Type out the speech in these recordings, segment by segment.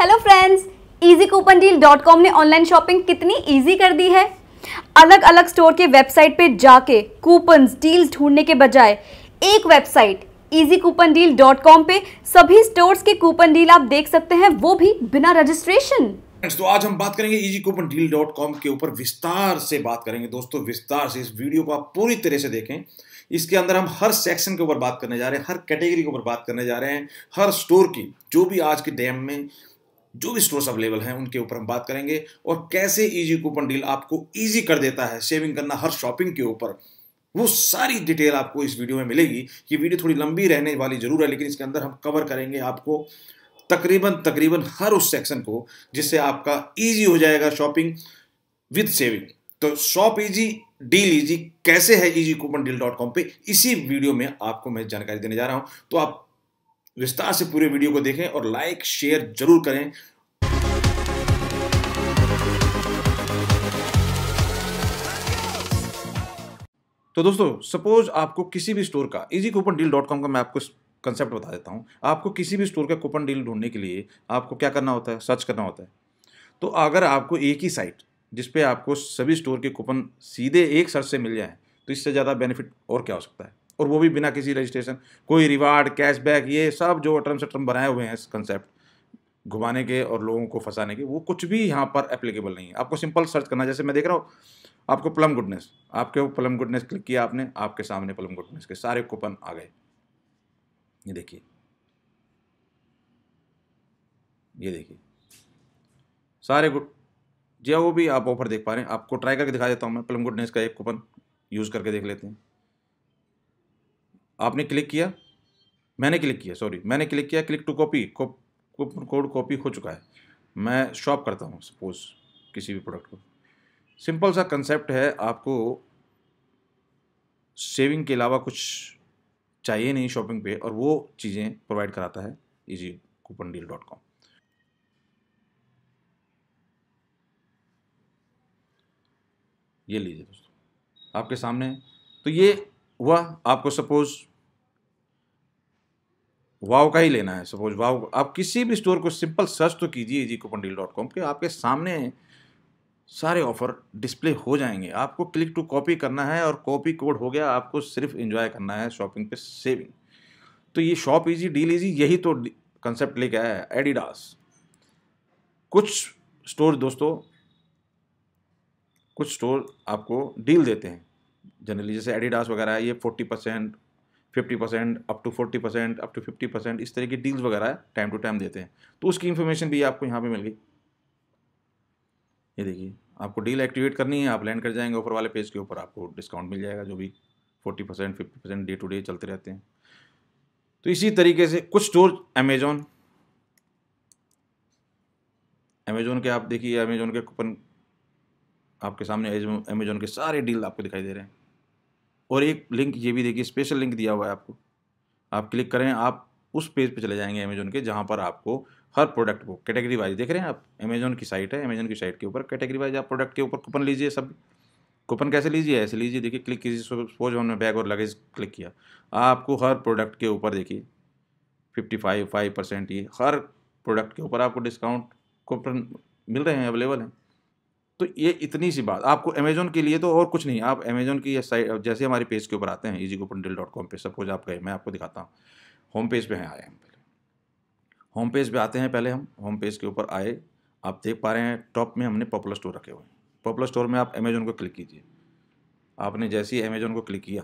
hello friends easy coupon deal dot com ने online shopping कितनी easy कर दी है अलग अलग स्टोर के वेबसाइट पे जाके कूपन डील्स ढूंढने के बजाय एक website easy coupon deal dot com पे सभी स्टोर्स के कूपन डील आप देख सकते हैं वो भी बिना रजिस्ट्रेशन तो आज हम बात करेंगे easy coupon deal dot com के ऊपर विस्तार से बात करेंगे दोस्तों विस्तार से इस वीडियो को आप पूरी तरह से देखें इसके अंदर हम हर सेक्शन के ऊपर बात करने जा रहे हैं हर कैटेगरी के ऊपर बात करने जा रहे हैं हर स्टोर की जो भी आज के डैम में जो भी स्टोर्स अवेलेबल हैं उनके ऊपर हम बात करेंगे और कैसे ईजी कूपन डील आपको ईजी कर देता है सेविंग करना हर शॉपिंग के ऊपर वो सारी डिटेल आपको इस वीडियो में मिलेगी ये वीडियो थोड़ी लंबी रहने वाली जरूर है लेकिन इसके अंदर हम कवर करेंगे आपको तकरीबन तकरीबन हर उस सेक्शन को जिससे आपका ईजी हो जाएगा शॉपिंग विद सेविंग तो शॉप ईजी डील ईजी कैसे है easy coupon deal dot com पर इसी वीडियो में आपको मैं जानकारी देने जा रहा हूं तो आप विस्तार से पूरे वीडियो को देखें और लाइक शेयर जरूर करें तो दोस्तों सपोज आपको किसी भी स्टोर का easy coupon deal dot com का मैं आपको कंसेप्ट बता देता हूँ आपको किसी भी स्टोर का कूपन डील ढूंढने के लिए आपको क्या करना होता है सर्च करना होता है तो अगर आपको एक ही साइट जिस पे आपको सभी स्टोर के कूपन सीधे एक सर्च से मिल जाए तो इससे ज़्यादा बेनिफिट और क्या हो सकता है और वो भी बिना किसी रजिस्ट्रेशन कोई रिवार्ड कैशबैक ये सब जो टर्म्स टर्म बनाए हुए हैं इस कंसेप्ट घुमाने के और लोगों को फंसाने के वो कुछ भी यहाँ पर एप्लीकेबल नहीं है आपको सिंपल सर्च करना जैसे मैं देख रहा हूँ आपको प्लम गुडनेस आपके वो प्लम गुडनेस क्लिक किया आपने आपके सामने प्लम गुडनेस के सारे कूपन आ गए ये देखिए ये देखिए सारे गुड जी वो भी आप ऑफर देख पा रहे हैं आपको ट्राई करके दिखा देता हूँ मैं प्लम गुडनेस का एक कूपन यूज़ करके देख लेते हैं आपने क्लिक किया मैंने क्लिक किया सॉरी मैंने क्लिक किया click to copy coupon code copy हो चुका है मैं शॉप करता हूँ सपोज किसी भी प्रोडक्ट को सिंपल सा कंसेप्ट है आपको सेविंग के अलावा कुछ चाहिए नहीं शॉपिंग पे और वो चीज़ें प्रोवाइड कराता है easy coupon deal dot com ये लीजिए दोस्तों आपके सामने तो ये हुआ आपको सपोज़ वाव का ही लेना है सपोज वाव आप किसी भी स्टोर को सिंपल सर्च तो कीजिए जी कूपन डील डॉट कॉम के आपके सामने सारे ऑफर डिस्प्ले हो जाएंगे आपको क्लिक टू कॉपी करना है और कॉपी कोड हो गया आपको सिर्फ इन्जॉय करना है शॉपिंग पे सेविंग तो ये शॉप इजी डील इजी यही तो कंसेप्ट लेके आया है एडिडास कुछ स्टोर दोस्तों कुछ स्टोर आपको डील देते हैं जनरली जैसे एडिडास वगैरह ये forty percent fifty percent up to forty percent up to fifty percent इस तरह की डील्स वगैरह टाइम टू टाइम देते हैं तो उसकी इन्फॉर्मेशन भी आपको यहाँ पे मिल गई ये देखिए आपको डील एक्टिवेट करनी है आप लैंड कर जाएंगे ऊपर वाले पेज के ऊपर आपको डिस्काउंट मिल जाएगा जो भी forty percent fifty percent day to day चलते रहते हैं तो इसी तरीके से कुछ स्टोर अमेजोन अमेजोन के आप देखिए अमेजोन के कूपन आपके सामने अमेजोन के सारे डील आपको दिखाई दे रहे हैं और एक लिंक ये भी देखिए स्पेशल लिंक दिया हुआ है आपको आप क्लिक करें आप उस पेज पे चले जाएंगे अमेजोन के जहाँ पर आपको हर प्रोडक्ट को कैटेगरी वाइज देख रहे हैं आप अमेजोन की साइट है अमेजोन की साइट के ऊपर कैटेगरी वाइज आप प्रोडक्ट के ऊपर कूपन लीजिए सब कूपन कैसे लीजिए ऐसे लीजिए देखिए क्लिक कीजिए सपोज हमने बैग और लगेज क्लिक किया आपको हर प्रोडक्ट के ऊपर देखिए फिफ्टी फाइव फाइव परसेंट ये हर प्रोडक्ट के ऊपर आपको डिस्काउंट कूपन मिल रहे हैं अवेलेबल हैं तो ये इतनी सी बात आपको अमेजोन के लिए तो और कुछ नहीं आप अमेजोन की साइट जैसे हमारे पेज के ऊपर आते हैं ईजी गोपन डॉट कॉम पर सब कुछ आप गए मैं आपको दिखाता हूँ होम पेज पे हैं आए हम पहले होम पेज पे आते हैं पहले हम होम पेज के ऊपर आए आप देख पा रहे हैं टॉप में हमने पॉपुलर स्टोर रखे हुए हैं पॉपुलर स्टोर में आप अमेजोन को क्लिक कीजिए आपने जैसे ही अमेजोन को क्लिक किया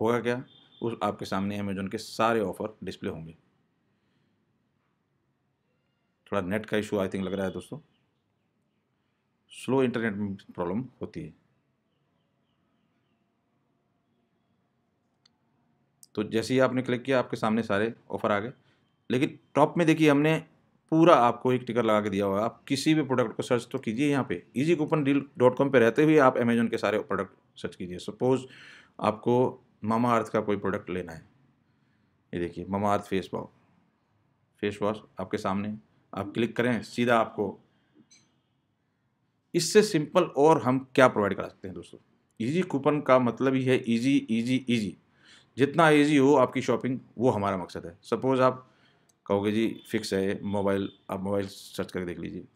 होगा क्या उस आपके सामने अमेजोन के सारे ऑफ़र डिस्प्ले होंगे थोड़ा नेट का इशू आई थिंक लग रहा है दोस्तों स्लो इंटरनेट में प्रॉब्लम होती है तो जैसे ही आपने क्लिक किया आपके सामने सारे ऑफर आ गए लेकिन टॉप में देखिए हमने पूरा आपको एक टिकर लगा के दिया हुआ है आप किसी भी प्रोडक्ट को सर्च तो कीजिए यहाँ पे easy coupon deal dot com पर रहते हुए आप अमेजोन के सारे प्रोडक्ट सर्च कीजिए सपोज़ आपको मामा अर्थ का कोई प्रोडक्ट लेना है ये देखिए मामा अर्थ फेस वॉश फेस वॉश आपके सामने आप क्लिक करें सीधा आपको इससे सिंपल और हम क्या प्रोवाइड करा सकते हैं दोस्तों ईजी कूपन का मतलब ही है ईजी ईजी ईजी जितना ईजी हो आपकी शॉपिंग वो हमारा मकसद है सपोज़ आप कहोगे जी फिक्स है मोबाइल आप मोबाइल सर्च करके देख लीजिए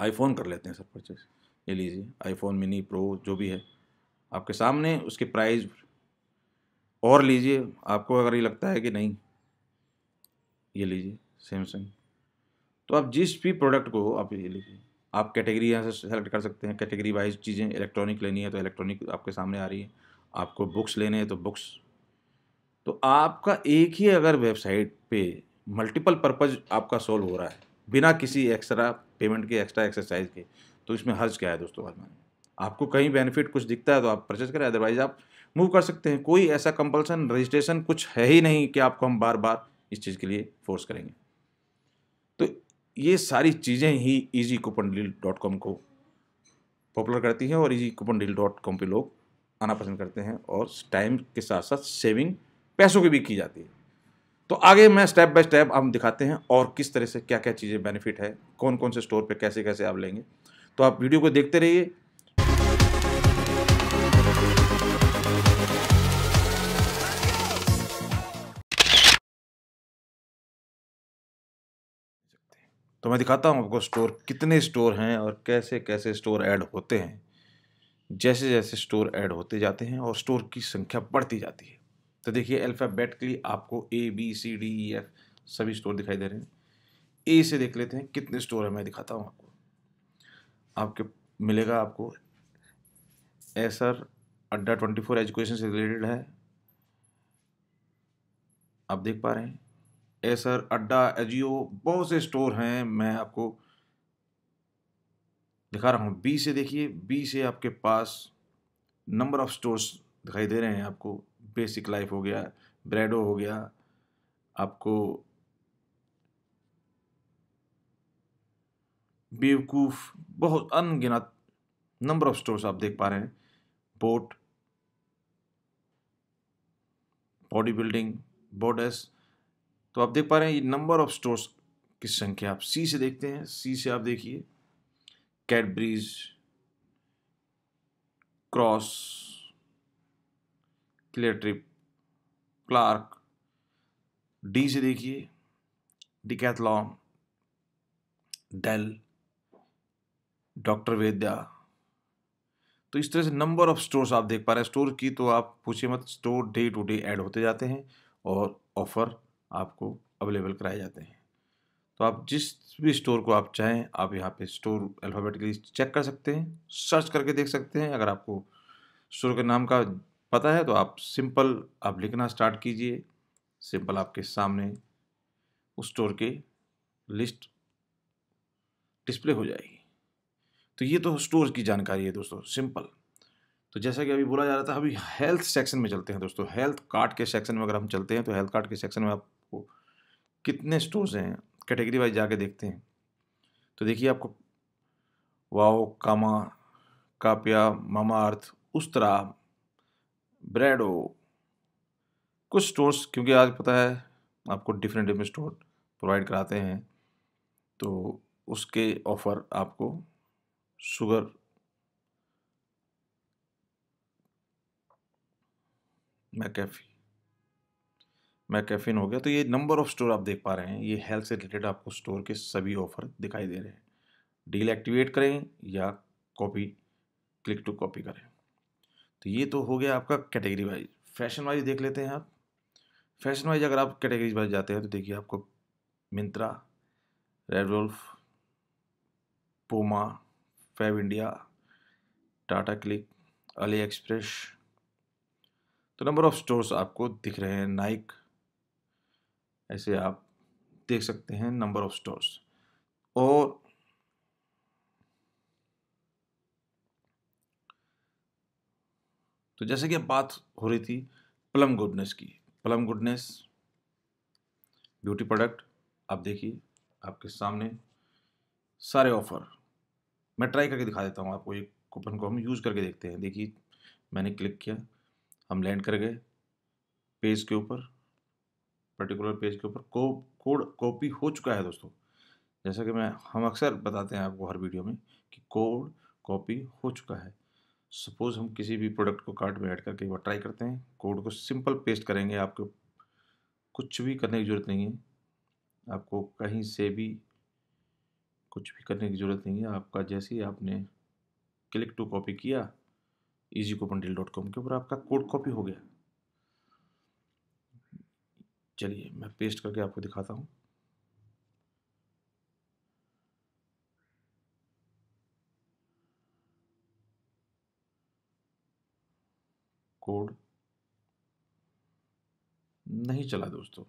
आईफोन कर लेते हैं सर परचेज ये लीजिए आईफोन मिनी प्रो जो भी है आपके सामने उसके प्राइस और लीजिए आपको अगर ये लगता है कि नहीं ये लीजिए सैमसंग तो आप जिस भी प्रोडक्ट को आप ये लीजिए आप कैटेगरी यहाँ से सेलेक्ट कर सकते हैं कैटेगरी वाइज चीज़ें इलेक्ट्रॉनिक लेनी है तो इलेक्ट्रॉनिक आपके सामने आ रही है आपको बुक्स लेने हैं तो बुक्स तो आपका एक ही अगर वेबसाइट पे मल्टीपल पर्पज़ आपका सोल्व हो रहा है बिना किसी एक्स्ट्रा पेमेंट के एक्स्ट्रा एक्सरसाइज के तो इसमें हर्ज क्या है दोस्तों आज मैंने आपको कहीं बेनिफिट कुछ दिखता है तो आप परचेज करें अदरवाइज आप मूव कर सकते हैं कोई ऐसा कंपल्सन रजिस्ट्रेशन कुछ है ही नहीं कि आपको हम बार बार इस चीज़ के लिए फोर्स करेंगे तो ये सारी चीज़ें ही easy coupon deal dot com को पॉपुलर करती हैं और easy coupon deal dot com पर लोग आना पसंद करते हैं और टाइम के साथ साथ सेविंग पैसों की भी की जाती है तो आगे मैं स्टेप बाय स्टेप हम दिखाते हैं और किस तरह से क्या क्या चीज़ें बेनिफिट है कौन कौन से स्टोर पे कैसे कैसे आप लेंगे तो आप वीडियो को देखते रहिए तो मैं दिखाता हूँ आपको स्टोर कितने स्टोर हैं और कैसे कैसे स्टोर ऐड होते हैं जैसे जैसे स्टोर ऐड होते जाते हैं और स्टोर की संख्या बढ़ती जाती है तो देखिए के लिए आपको A B C D E F सभी स्टोर दिखाई दे रहे हैं ए से देख लेते हैं कितने स्टोर हैं मैं दिखाता हूँ आपको आपके मिलेगा आपको Acer Adda twenty four education से रिलेटेड है आप देख पा रहे हैं एसर अड्डा एजियो बहुत से स्टोर हैं मैं आपको दिखा रहा हूँ बी से देखिए बी से आपके पास नंबर ऑफ स्टोर्स दिखाई दे रहे हैं आपको बेसिक लाइफ हो गया ब्रेडो हो गया आपको बेवकूफ़ बहुत अनगिनत नंबर ऑफ स्टोर्स आप देख पा रहे हैं बोट बॉडी बिल्डिंग बोडेस तो आप देख पा रहे हैं ये नंबर ऑफ स्टोर्स की संख्या आप सी से देखते हैं सी से आप देखिए Cadbury's cross clear trip Clark D से देखिए डिकैथलॉन डेल डॉक्टर वेद्या तो इस तरह से नंबर ऑफ स्टोर्स आप देख पा रहे हैं स्टोर की तो आप पूछिए मत store day to day add होते जाते हैं और ऑफ़र आपको अवेलेबल कराए जाते हैं तो आप जिस भी स्टोर को आप चाहें आप यहाँ पे स्टोर अल्फ़ाबेटिकली चेक कर सकते हैं सर्च करके देख सकते हैं अगर आपको स्टोर के नाम का पता है तो आप सिंपल आप लिखना स्टार्ट कीजिए सिंपल आपके सामने उस स्टोर के लिस्ट डिस्प्ले हो जाएगी तो ये तो स्टोर की जानकारी है दोस्तों सिंपल तो जैसा कि अभी बोला जा रहा था अभी हेल्थ सेक्शन में चलते हैं दोस्तों हेल्थ कार्ड के सेक्शन में अगर हम चलते हैं तो हेल्थ कार्ड के सेक्शन में आप आपको कितने स्टोर्स हैं कैटेगरी वाइज जाके देखते हैं तो देखिए आपको वाओ कामा कापिया मामा अर्थ उस्तरा ब्रेडो कुछ स्टोर्स क्योंकि आज पता है आपको डिफरेंट डिफरेंट स्टोर प्रोवाइड कराते हैं तो उसके ऑफ़र आपको शुगर मैकेफी मैं कैफिन हो गया तो ये नंबर ऑफ स्टोर आप देख पा रहे हैं ये हेल्थ से रिलेटेड आपको स्टोर के सभी ऑफर दिखाई दे रहे हैं डील एक्टिवेट करें या कॉपी क्लिक टू कॉपी करें तो ये तो हो गया आपका कैटेगरी वाइज फैशन वाइज देख लेते हैं आप फैशन वाइज अगर आप कैटेगरी वाइज जाते हैं तो देखिए आपको Myntra Redwolf Puma Fabindia Tata click AliExpress तो नंबर ऑफ स्टोर्स आपको दिख रहे हैं नाइक ऐसे आप देख सकते हैं नंबर ऑफ स्टोर्स और तो जैसे कि अब बात हो रही थी प्लम गुडनेस की प्लम गुडनेस ब्यूटी प्रोडक्ट आप देखिए आपके सामने सारे ऑफ़र मैं ट्राई करके दिखा देता हूँ आपको एक कूपन को हम यूज़ करके देखते हैं देखिए मैंने क्लिक किया हम लैंड कर गए पेज के ऊपर पर्टिकुलर पेज के ऊपर को कोड कॉपी हो चुका है दोस्तों जैसा कि मैं हम अक्सर बताते हैं आपको हर वीडियो में कि कोड कॉपी हो चुका है सपोज़ हम किसी भी प्रोडक्ट को कार्ट में ऐड करके एक बार ट्राई करते हैं कोड को सिंपल पेस्ट करेंगे आपको कुछ भी करने की ज़रूरत नहीं है आपको कहीं से भी कुछ भी करने की ज़रूरत नहीं है आपका जैसे ही आपने क्लिक टू कॉपी किया easy coupon deal dot com के ऊपर आपका कोड कॉपी हो गया चलिए मैं पेस्ट करके आपको दिखाता हूँ कोड नहीं चला दोस्तों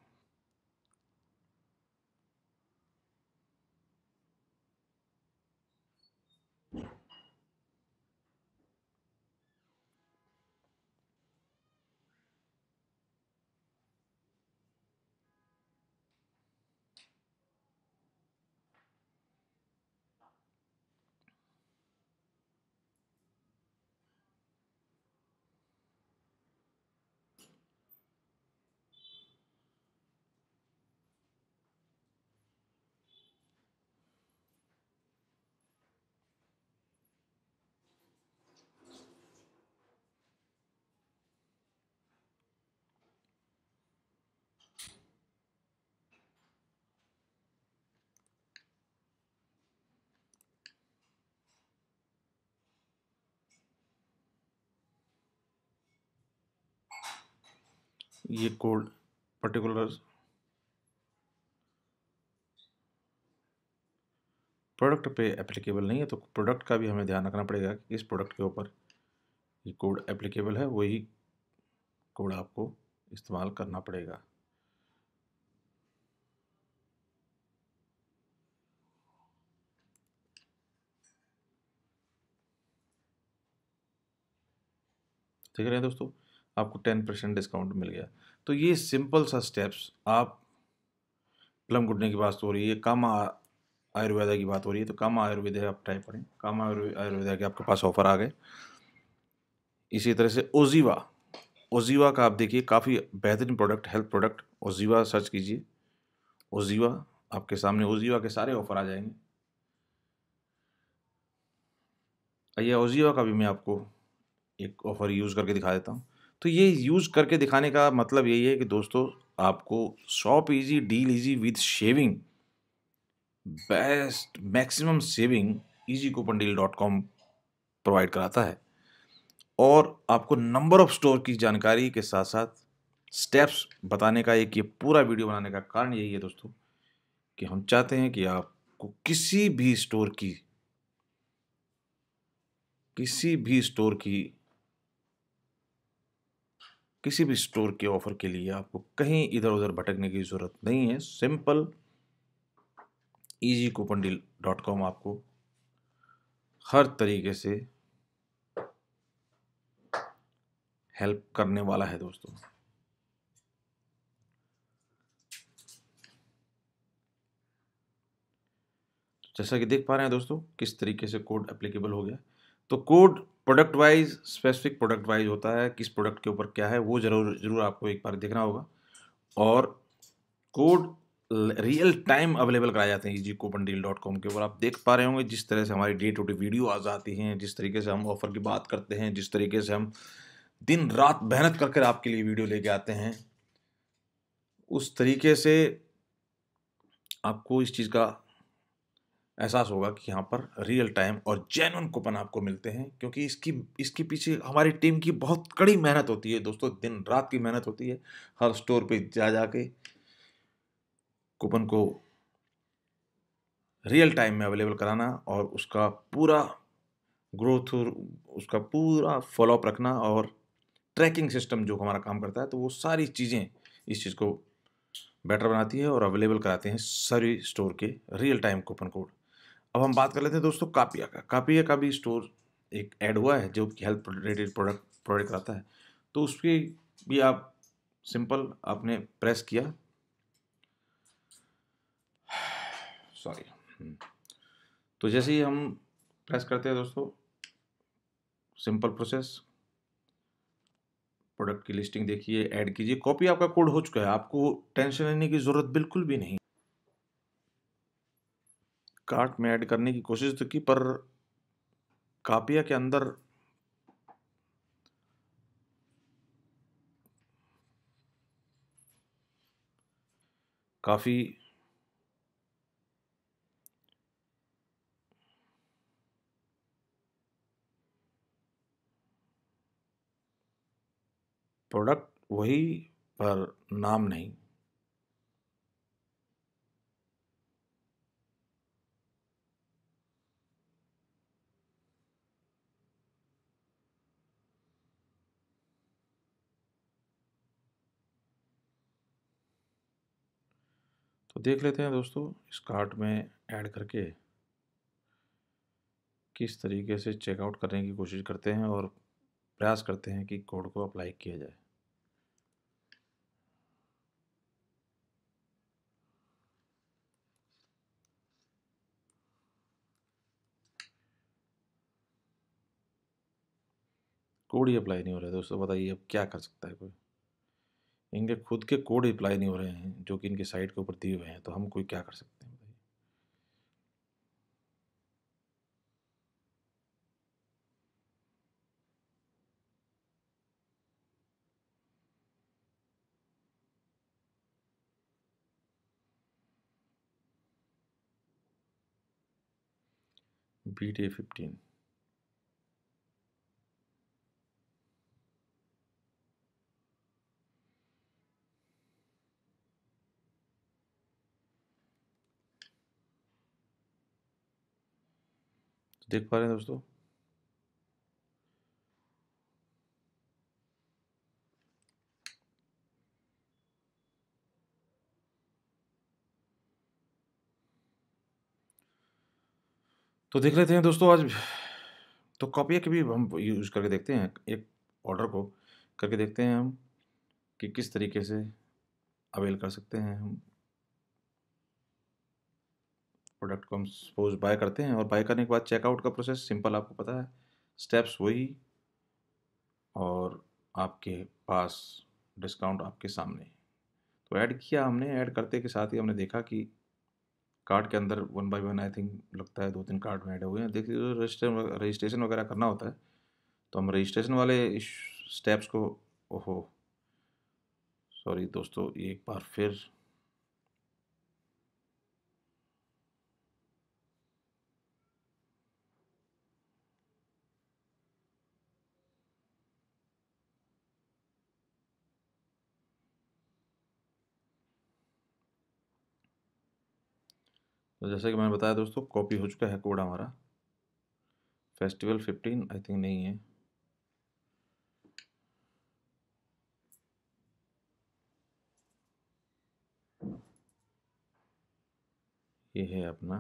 ये कोड पर्टिकुलर प्रोडक्ट पे एप्लीकेबल नहीं है तो प्रोडक्ट का भी हमें ध्यान रखना पड़ेगा कि किस प्रोडक्ट के ऊपर ये कोड एप्लीकेबल है वही कोड आपको इस्तेमाल करना पड़ेगा ठीक है दोस्तों आपको टेन परसेंट डिस्काउंट मिल गया तो ये सिंपल सा स्टेप्स आप प्लम घुटने की बात हो रही है कम आयुर्वेदा की बात हो रही है तो कम आयुर्वेदा आप ट्राई करें कम आयुर्वेदा के आपके पास ऑफर आ गए इसी तरह से ओजीवा ओजीवा का आप देखिए काफ़ी बेहतरीन product health product Oziva search कीजिए ओजीवा आपके सामने ओजीवा के सारे ऑफर आ जाएंगे आइए ओजीवा का भी मैं आपको एक ऑफ़र यूज़ करके दिखा देता हूँ तो ये यूज़ करके दिखाने का मतलब यही है कि दोस्तों आपको shop easy deal easy with shaving best maximum saving easy coupon deal dot com provide कराता है और आपको नंबर ऑफ स्टोर की जानकारी के साथ साथ स्टेप्स बताने का एक ये पूरा वीडियो बनाने का कारण यही है दोस्तों कि हम चाहते हैं कि आपको किसी भी स्टोर की किसी भी स्टोर की किसी भी स्टोर के ऑफ़र के लिए आपको कहीं इधर उधर भटकने की ज़रूरत नहीं है simple easy coupon deal dot com आपको हर तरीके से हेल्प करने वाला है दोस्तों जैसा कि देख पा रहे हैं दोस्तों किस तरीके से कोड एप्लीकेबल हो गया तो code product wise specific product wise होता है किस प्रोडक्ट के ऊपर क्या है वो जरूर जरूर आपको एक बार देखना होगा और कोड रियल टाइम अवेलेबल कराए जाते हैं जी कूपन डील डॉट कॉम के ऊपर आप देख पा रहे होंगे जिस तरह से हमारी डे टू डे वीडियो आ जाती हैं जिस तरीके से हम ऑफर की बात करते हैं जिस तरीके से हम दिन रात मेहनत करके आपके लिए वीडियो लेके आते हैं उस तरीके से आपको इस चीज़ का एहसास होगा कि यहाँ पर रियल टाइम और जैनवन कूपन आपको मिलते हैं क्योंकि इसकी इसके पीछे हमारी टीम की बहुत कड़ी मेहनत होती है दोस्तों दिन रात की मेहनत होती है हर स्टोर पे जा जा के कूपन को रियल टाइम में अवेलेबल कराना और उसका पूरा ग्रोथ उसका पूरा फॉलोअप रखना और ट्रैकिंग सिस्टम जो हमारा काम करता है तो वो सारी चीज़ें इस चीज़ को बेटर बनाती है और अवेलेबल कराते हैं सभी स्टोर के रियल टाइम कूपन कोड अब हम बात कर लेते हैं दोस्तों कापिया का कापिया का भी स्टोर एक ऐड हुआ है जो कि हेल्थ रिलेटेड प्रोडक्ट प्रोडक्ट आता है तो उसकी भी आप सिंपल आपने प्रेस किया सॉरी तो जैसे ही हम प्रेस करते हैं दोस्तों सिंपल प्रोसेस प्रोडक्ट की लिस्टिंग देखिए ऐड कीजिए कॉपी आपका कोड हो चुका है आपको टेंशन लेने की ज़रूरत बिल्कुल भी नहीं कार्ट में ऐड करने की कोशिश तो की पर कापिया के अंदर काफ़ी प्रोडक्ट वही पर नाम नहीं देख लेते हैं दोस्तों इस कार्ट में ऐड करके किस तरीके से चेकआउट करने की कोशिश करते हैं और प्रयास करते हैं कि कोड को अप्लाई किया जाए कोड ही अप्लाई नहीं हो रहा है दोस्तों बताइए अब क्या कर सकता है कोई इनके खुद के कोड अप्लाई नहीं हो रहे हैं जो कि इनके साइट के ऊपर दिए हुए हैं तो हम कोई क्या कर सकते हैं बी टी फिफ्टीन देख पा रहे हैं दोस्तों तो देख लेते हैं दोस्तों आज तो कॉपियाँ की भी हम यूज़ करके देखते हैं एक ऑर्डर को करके देखते हैं हम कि किस तरीके से अवेल कर सकते हैं हम प्रोडक्ट को हम सपोज बाय करते हैं और बाय करने के बाद चेकआउट का प्रोसेस सिंपल आपको पता है स्टेप्स वही और आपके पास डिस्काउंट आपके सामने तो ऐड किया हमने ऐड करते के साथ ही हमने देखा कि कार्ड के अंदर one by one I think लगता है दो तीन कार्ड में ऐड हुए हैं देख लीजिए रजिस्ट्रेशन वगैरह करना होता है तो हम रजिस्ट्रेशन वाले स्टेप्स को ओहो सॉरी दोस्तों एक बार फिर तो जैसे कि मैंने बताया दोस्तों कॉपी हो चुका है कोड हमारा फेस्टिवल फिफ्टीन आई थिंक नहीं है ये है अपना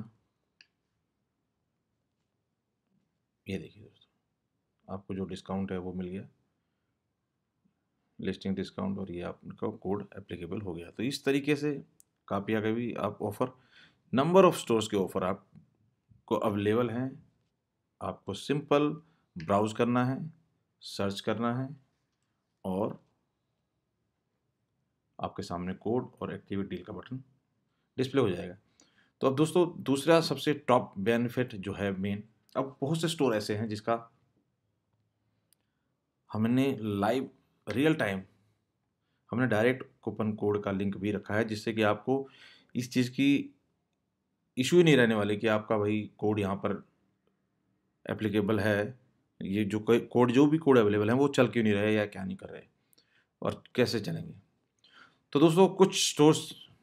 ये देखिए दोस्तों आपको जो डिस्काउंट है वो मिल गया लिस्टिंग डिस्काउंट और ये आपका कोड एप्लीकेबल हो गया तो इस तरीके से कापिया का भी आप ऑफ़र नंबर ऑफ स्टोर्स के ऑफ़र आपको अवेलेबल हैं आपको सिंपल ब्राउज़ करना है सर्च करना है और आपके सामने कोड और एक्टिविट डील का बटन डिस्प्ले हो जाएगा तो अब दोस्तों दूसरा सबसे टॉप बेनिफिट जो है मेन अब बहुत से स्टोर ऐसे हैं जिसका हमने लाइव रियल टाइम हमने डायरेक्ट कूपन कोड का लिंक भी रखा है जिससे कि आपको इस चीज़ की इशू ही नहीं रहने वाले कि आपका भाई कोड यहाँ पर एप्लीकेबल है ये जो कोड जो भी कोड अवेलेबल है वो चल क्यों नहीं रहे या क्या नहीं कर रहे और कैसे चलेंगे तो दोस्तों कुछ स्टोर्स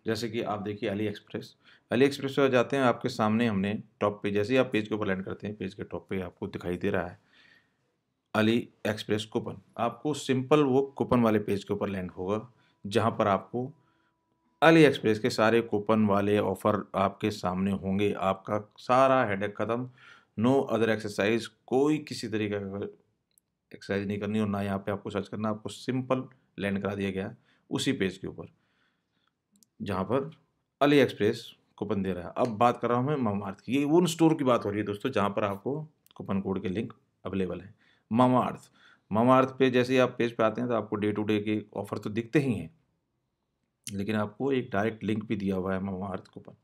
जैसे कि आप देखिए अली एक्सप्रेस अली एक्सप्रेस पर जाते हैं आपके सामने हमने टॉप पे जैसे ही आप पेज के ऊपर लैंड करते हैं पेज के टॉप पे आपको दिखाई दे रहा है अली एक्सप्रेस कूपन आपको सिंपल वो कूपन वाले पेज के ऊपर लैंड होगा जहाँ पर आपको अली एक्सप्रेस के सारे कूपन वाले ऑफ़र आपके सामने होंगे आपका सारा हेडेक ख़त्म नो अदर एक्सरसाइज कोई किसी तरीके का एक्सरसाइज नहीं करनी और ना यहाँ पे आपको सर्च करना आपको सिंपल लैंड करा दिया गया उसी पेज के ऊपर जहाँ पर अली एक्सप्रेस कूपन दे रहा है अब बात कर रहा हूँ मैं मामा अर्थ की ये उन स्टोर की बात हो रही है दोस्तों जहाँ पर आपको कूपन कोड के लिंक अवेलेबल है मामा अर्थ मामा अर्थ पे जैसे ही आप पेज पे आते हैं तो आपको डे टू डे के ऑफ़र तो दिखते ही हैं लेकिन आपको एक डायरेक्ट लिंक भी दिया हुआ है अर्थ कूपन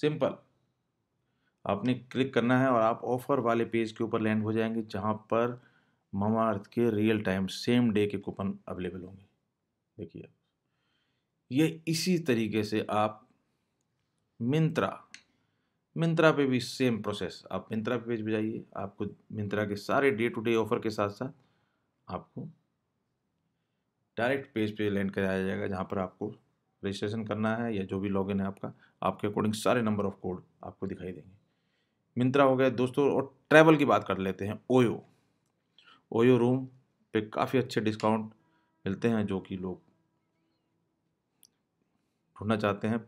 सिंपल आपने क्लिक करना है और आप ऑफ़र वाले पेज के ऊपर लैंड हो जाएंगे जहाँ पर अर्थ के रियल टाइम सेम डे के कूपन अवेलेबल होंगे देखिए ये इसी तरीके से आप मिंत्रा मिंत्रा पे भी सेम प्रोसेस आप मिंत्रा पे पेज पर जाइए आपको मिंत्रा के सारे डे टू डे ऑफ़र के साथ साथ आपको डायरेक्ट पेज पे लैंड कराया जाएगा जहाँ पर आपको रजिस्ट्रेशन करना है या जो भी लॉगिन है आपका आपके अकॉर्डिंग सारे नंबर ऑफ कोड आपको दिखाई देंगे मिंत्रा हो गया दोस्तों और ट्रैवल की बात कर लेते हैं ओयो ओयो रूम पे काफ़ी अच्छे डिस्काउंट मिलते हैं जो कि लोग ढूंढना चाहते हैं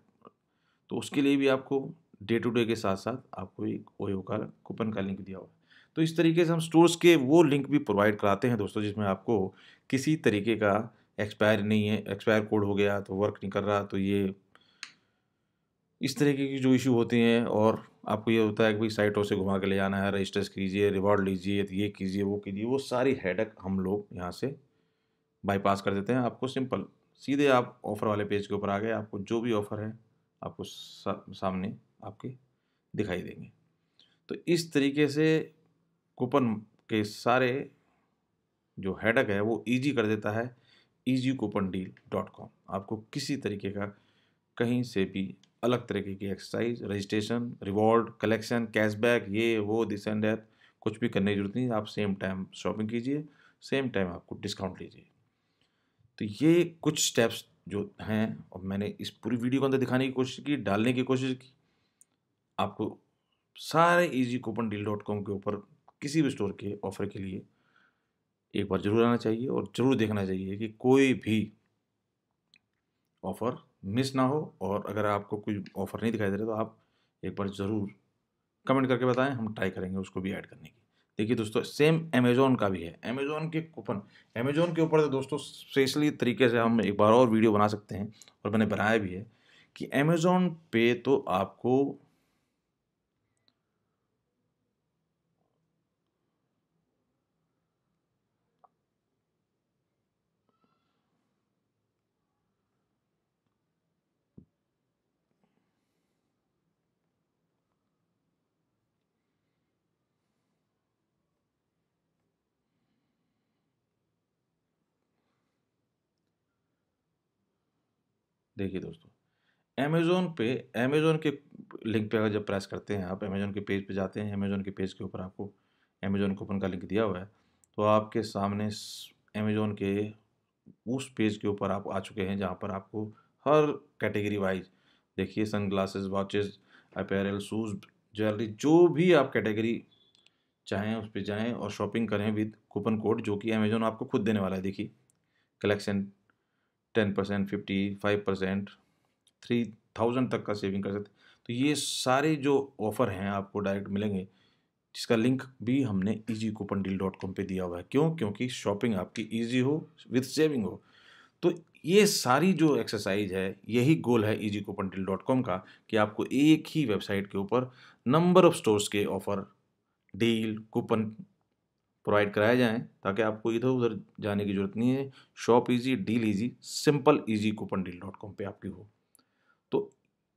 तो उसके लिए भी आपको डे टू डे के साथ साथ आपको एक ओयो का कूपन का लिंक दिया हुआ है तो इस तरीके से हम स्टोर्स के वो लिंक भी प्रोवाइड कराते हैं दोस्तों जिसमें आपको किसी तरीके का एक्सपायर नहीं है एक्सपायर कोड हो गया तो वर्क नहीं कर रहा तो ये इस तरीके की जो इशू होते हैं और आपको ये होता है कि भाई साइटों से घुमा के ले जाना है रजिस्टर्स कीजिए रिवॉर्ड लीजिए तो ये कीजिए वो कीजिए वो सारी हेडक हम लोग यहाँ से बाईपास कर देते हैं आपको सिंपल सीधे आप ऑफ़र वाले पेज के ऊपर आ गए आपको जो भी ऑफ़र है आपको सा, सामने आपके दिखाई देंगे तो इस तरीके से कूपन के सारे जो हेडक है वो ईजी कर देता है easy coupon deal dot com आपको किसी तरीके का कहीं से भी अलग तरीके की exercise registration reward collection cashback ये वो दिस एंड डेथ कुछ भी करने की जरूरत नहीं आप सेम टाइम शॉपिंग कीजिए सेम टाइम आपको डिस्काउंट लीजिए तो ये कुछ स्टेप्स जो हैं और मैंने इस पूरी वीडियो के अंदर दिखाने की कोशिश की डालने की कोशिश की आपको सारे easy coupon deal dot com के ऊपर किसी भी स्टोर के ऑफर के लिए एक बार ज़रूर आना चाहिए और ज़रूर देखना चाहिए कि कोई भी ऑफ़र मिस ना हो और अगर आपको कोई ऑफ़र नहीं दिखाई दे रहा तो आप एक बार ज़रूर कमेंट करके बताएं हम ट्राई करेंगे उसको भी ऐड करने की देखिए दोस्तों सेम अमेज़ोन का भी है अमेज़ोन के कूपन अमेज़ोन के ऊपर तो दोस्तों स्पेशली तरीके से हम एक बार और वीडियो बना सकते हैं और मैंने बनाया भी है कि अमेज़ोन पे तो आपको देखिए दोस्तों अमेज़ोन पे अमेज़ोन के लिंक पे अगर जब प्रेस करते हैं आप अमेज़ोन के पेज पे जाते हैं अमेज़ोन के पेज के ऊपर आपको अमेज़ोन कूपन का लिंक दिया हुआ है तो आपके सामने अमेज़ोन के उस पेज के ऊपर आप आ चुके हैं जहाँ पर आपको हर कैटेगरी वाइज देखिए sunglasses watches apparel shoes jewellery जो भी आप कैटेगरी चाहें उस पर जाएँ और शॉपिंग करें विद कूपन कोड जो कि अमेज़ोन आपको खुद देने वाला है देखिए collection ten percent fifty five percent three thousand तक का सेविंग कर सकते तो ये सारे जो ऑफ़र हैं आपको डायरेक्ट मिलेंगे जिसका लिंक भी हमने easy coupon deal dot com पर दिया हुआ है क्यों क्योंकि शॉपिंग आपकी ईजी हो विथ सेविंग हो तो ये सारी जो एक्सरसाइज है यही गोल है easy coupon deal dot com का कि आपको एक ही वेबसाइट के ऊपर नंबर ऑफ स्टोर्स के ऑफ़र डील कूपन प्रोवाइड कराए जाएँ ताकि आपको इधर उधर जाने की ज़रूरत नहीं है shop easy deal easy simple easy coupon deal dot com पर आपकी हो तो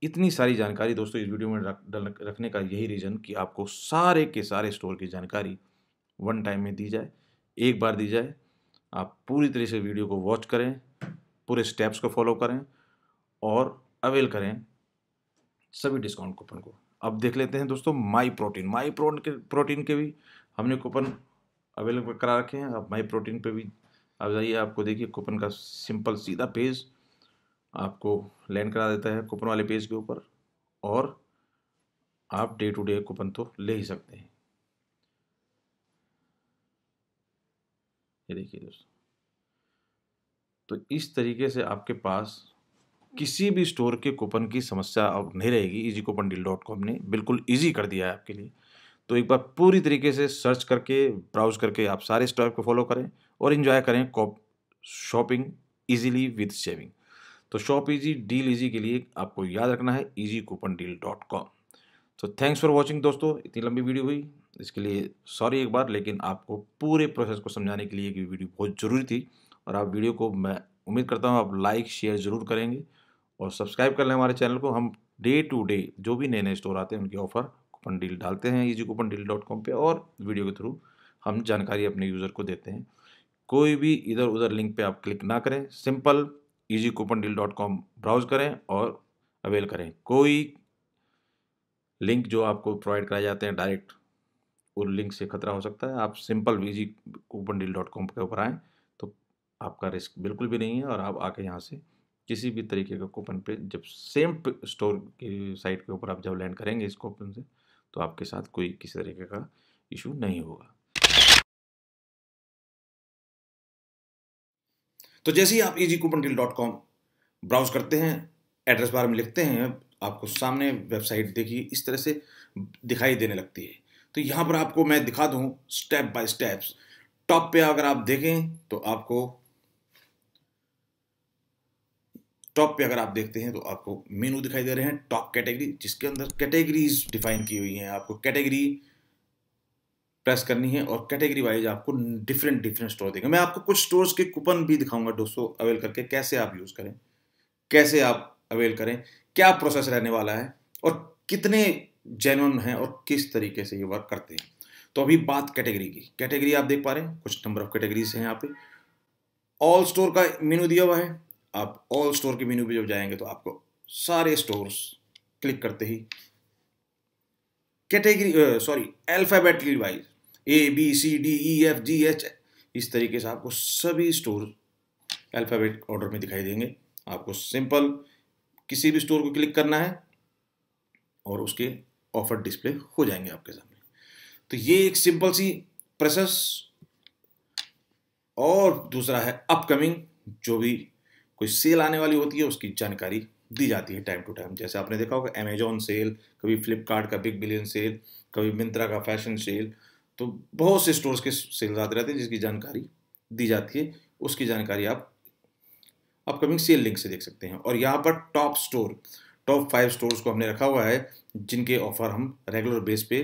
इतनी सारी जानकारी दोस्तों इस वीडियो में रख रखने का यही रीज़न कि आपको सारे के सारे स्टोर की जानकारी वन टाइम में दी जाए एक बार दी जाए आप पूरी तरह से वीडियो को वॉच करें पूरे स्टेप्स को फॉलो करें और अवेल करें सभी डिस्काउंट कूपन को अब देख लेते हैं दोस्तों माई प्रोटीन माई प्रोटीन के भी हमने कूपन अवेलेबल करा रखे हैं आप माई प्रोटीन पर भी आप जाइए आपको देखिए कूपन का सिंपल सीधा पेज आपको लैंड करा देता है कूपन वाले पेज के ऊपर और आप डे टू डे कूपन तो ले ही सकते हैं ये देखिए दोस्तों तो इस तरीके से आपके पास किसी भी स्टोर के कूपन की समस्या अब नहीं रहेगी easy coupon deal dot com ने बिल्कुल इजी कर दिया है आपके लिए तो एक बार पूरी तरीके से सर्च करके ब्राउज करके आप सारे स्टॉक को फॉलो करें और इन्जॉय करें corp shopping easily with saving तो शॉप ईजी डील ईजी के लिए आपको याद रखना है easy coupon deal dot com तो थैंक्स फॉर वॉचिंग दोस्तों इतनी लंबी वीडियो हुई इसके लिए सॉरी एक बार लेकिन आपको पूरे प्रोसेस को समझाने के लिए कि वीडियो बहुत ज़रूरी थी और आप वीडियो को मैं उम्मीद करता हूँ आप लाइक शेयर ज़रूर करेंगे और सब्सक्राइब कर लें हमारे चैनल को हम डे टू डे जो भी नए नए स्टोर आते हैं उनके ऑफ़र कूपन डील डालते हैं easy coupon deal dot com पर और वीडियो के थ्रू हम जानकारी अपने यूज़र को देते हैं कोई भी इधर उधर लिंक पे आप क्लिक ना करें simple easy coupon deal dot com browse करें और अवेल करें कोई लिंक जो आपको प्रोवाइड कराए जाते हैं डायरेक्ट उन लिंक से खतरा हो सकता है आप simple easy coupon deal dot com के ऊपर आएँ तो आपका रिस्क बिल्कुल भी नहीं है और आप आके यहाँ से किसी भी तरीके का कूपन पे जब सेम स्टोर की साइट के ऊपर आप जब लैंड करेंगे इस कूपन से तो आपके साथ कोई किसी तरीके का इशू नहीं होगा तो जैसे ही आप easy coupon deal dot com browse करते हैं एड्रेस बार में लिखते हैं आपको सामने वेबसाइट देखिए इस तरह से दिखाई देने लगती है तो यहाँ पर आपको मैं दिखा दूँ स्टेप बाय स्टेप्स टॉप पे अगर आप देखें तो आपको टॉप पे अगर आप देखते हैं तो आपको मेनू दिखाई दे रहे हैं टॉप कैटेगरी जिसके अंदर कैटेगरीज डिफाइन की हुई हैं आपको कैटेगरी प्रेस करनी है और कैटेगरी वाइज आपको डिफरेंट डिफरेंट स्टोर देंगे मैं आपको कुछ स्टोर्स के कूपन भी दिखाऊंगा दोस्तों अवेल करके कैसे आप यूज़ करें कैसे आप अवेल करें क्या प्रोसेस रहने वाला है और कितने जेनवन हैं और किस तरीके से ये वर्क करते हैं तो अभी बात कैटेगरी की कैटेगरी आप देख पा रहे हैं कुछ नंबर ऑफ कैटेगरीज हैं यहाँ पे ऑल स्टोर का मेनू दिया हुआ है आप ऑल स्टोर के मेन्यू पे जब जाएंगे तो आपको सारे स्टोर्स क्लिक करते ही category sorry alphabetically wise A B C D E F G H इस तरीके से आपको सभी स्टोर अल्फ़ाबेट ऑर्डर में दिखाई देंगे आपको सिंपल किसी भी स्टोर को क्लिक करना है और उसके ऑफर डिस्प्ले हो जाएंगे आपके सामने तो ये एक सिंपल सी प्रोसेस और दूसरा है अपकमिंग जो भी कोई सेल आने वाली होती है उसकी जानकारी दी जाती है टाइम टू टाइम जैसे आपने देखा होगा अमेजोन सेल कभी फ्लिपकार्ट का बिग बिलियन सेल कभी मिंत्रा का फैशन सेल तो बहुत से स्टोर्स के सेल आते रहते हैं जिसकी जानकारी दी जाती है उसकी जानकारी आप अपकमिंग सेल लिंक से देख सकते हैं और यहाँ पर top store top five stores को हमने रखा हुआ है जिनके ऑफर हम रेगुलर बेस पे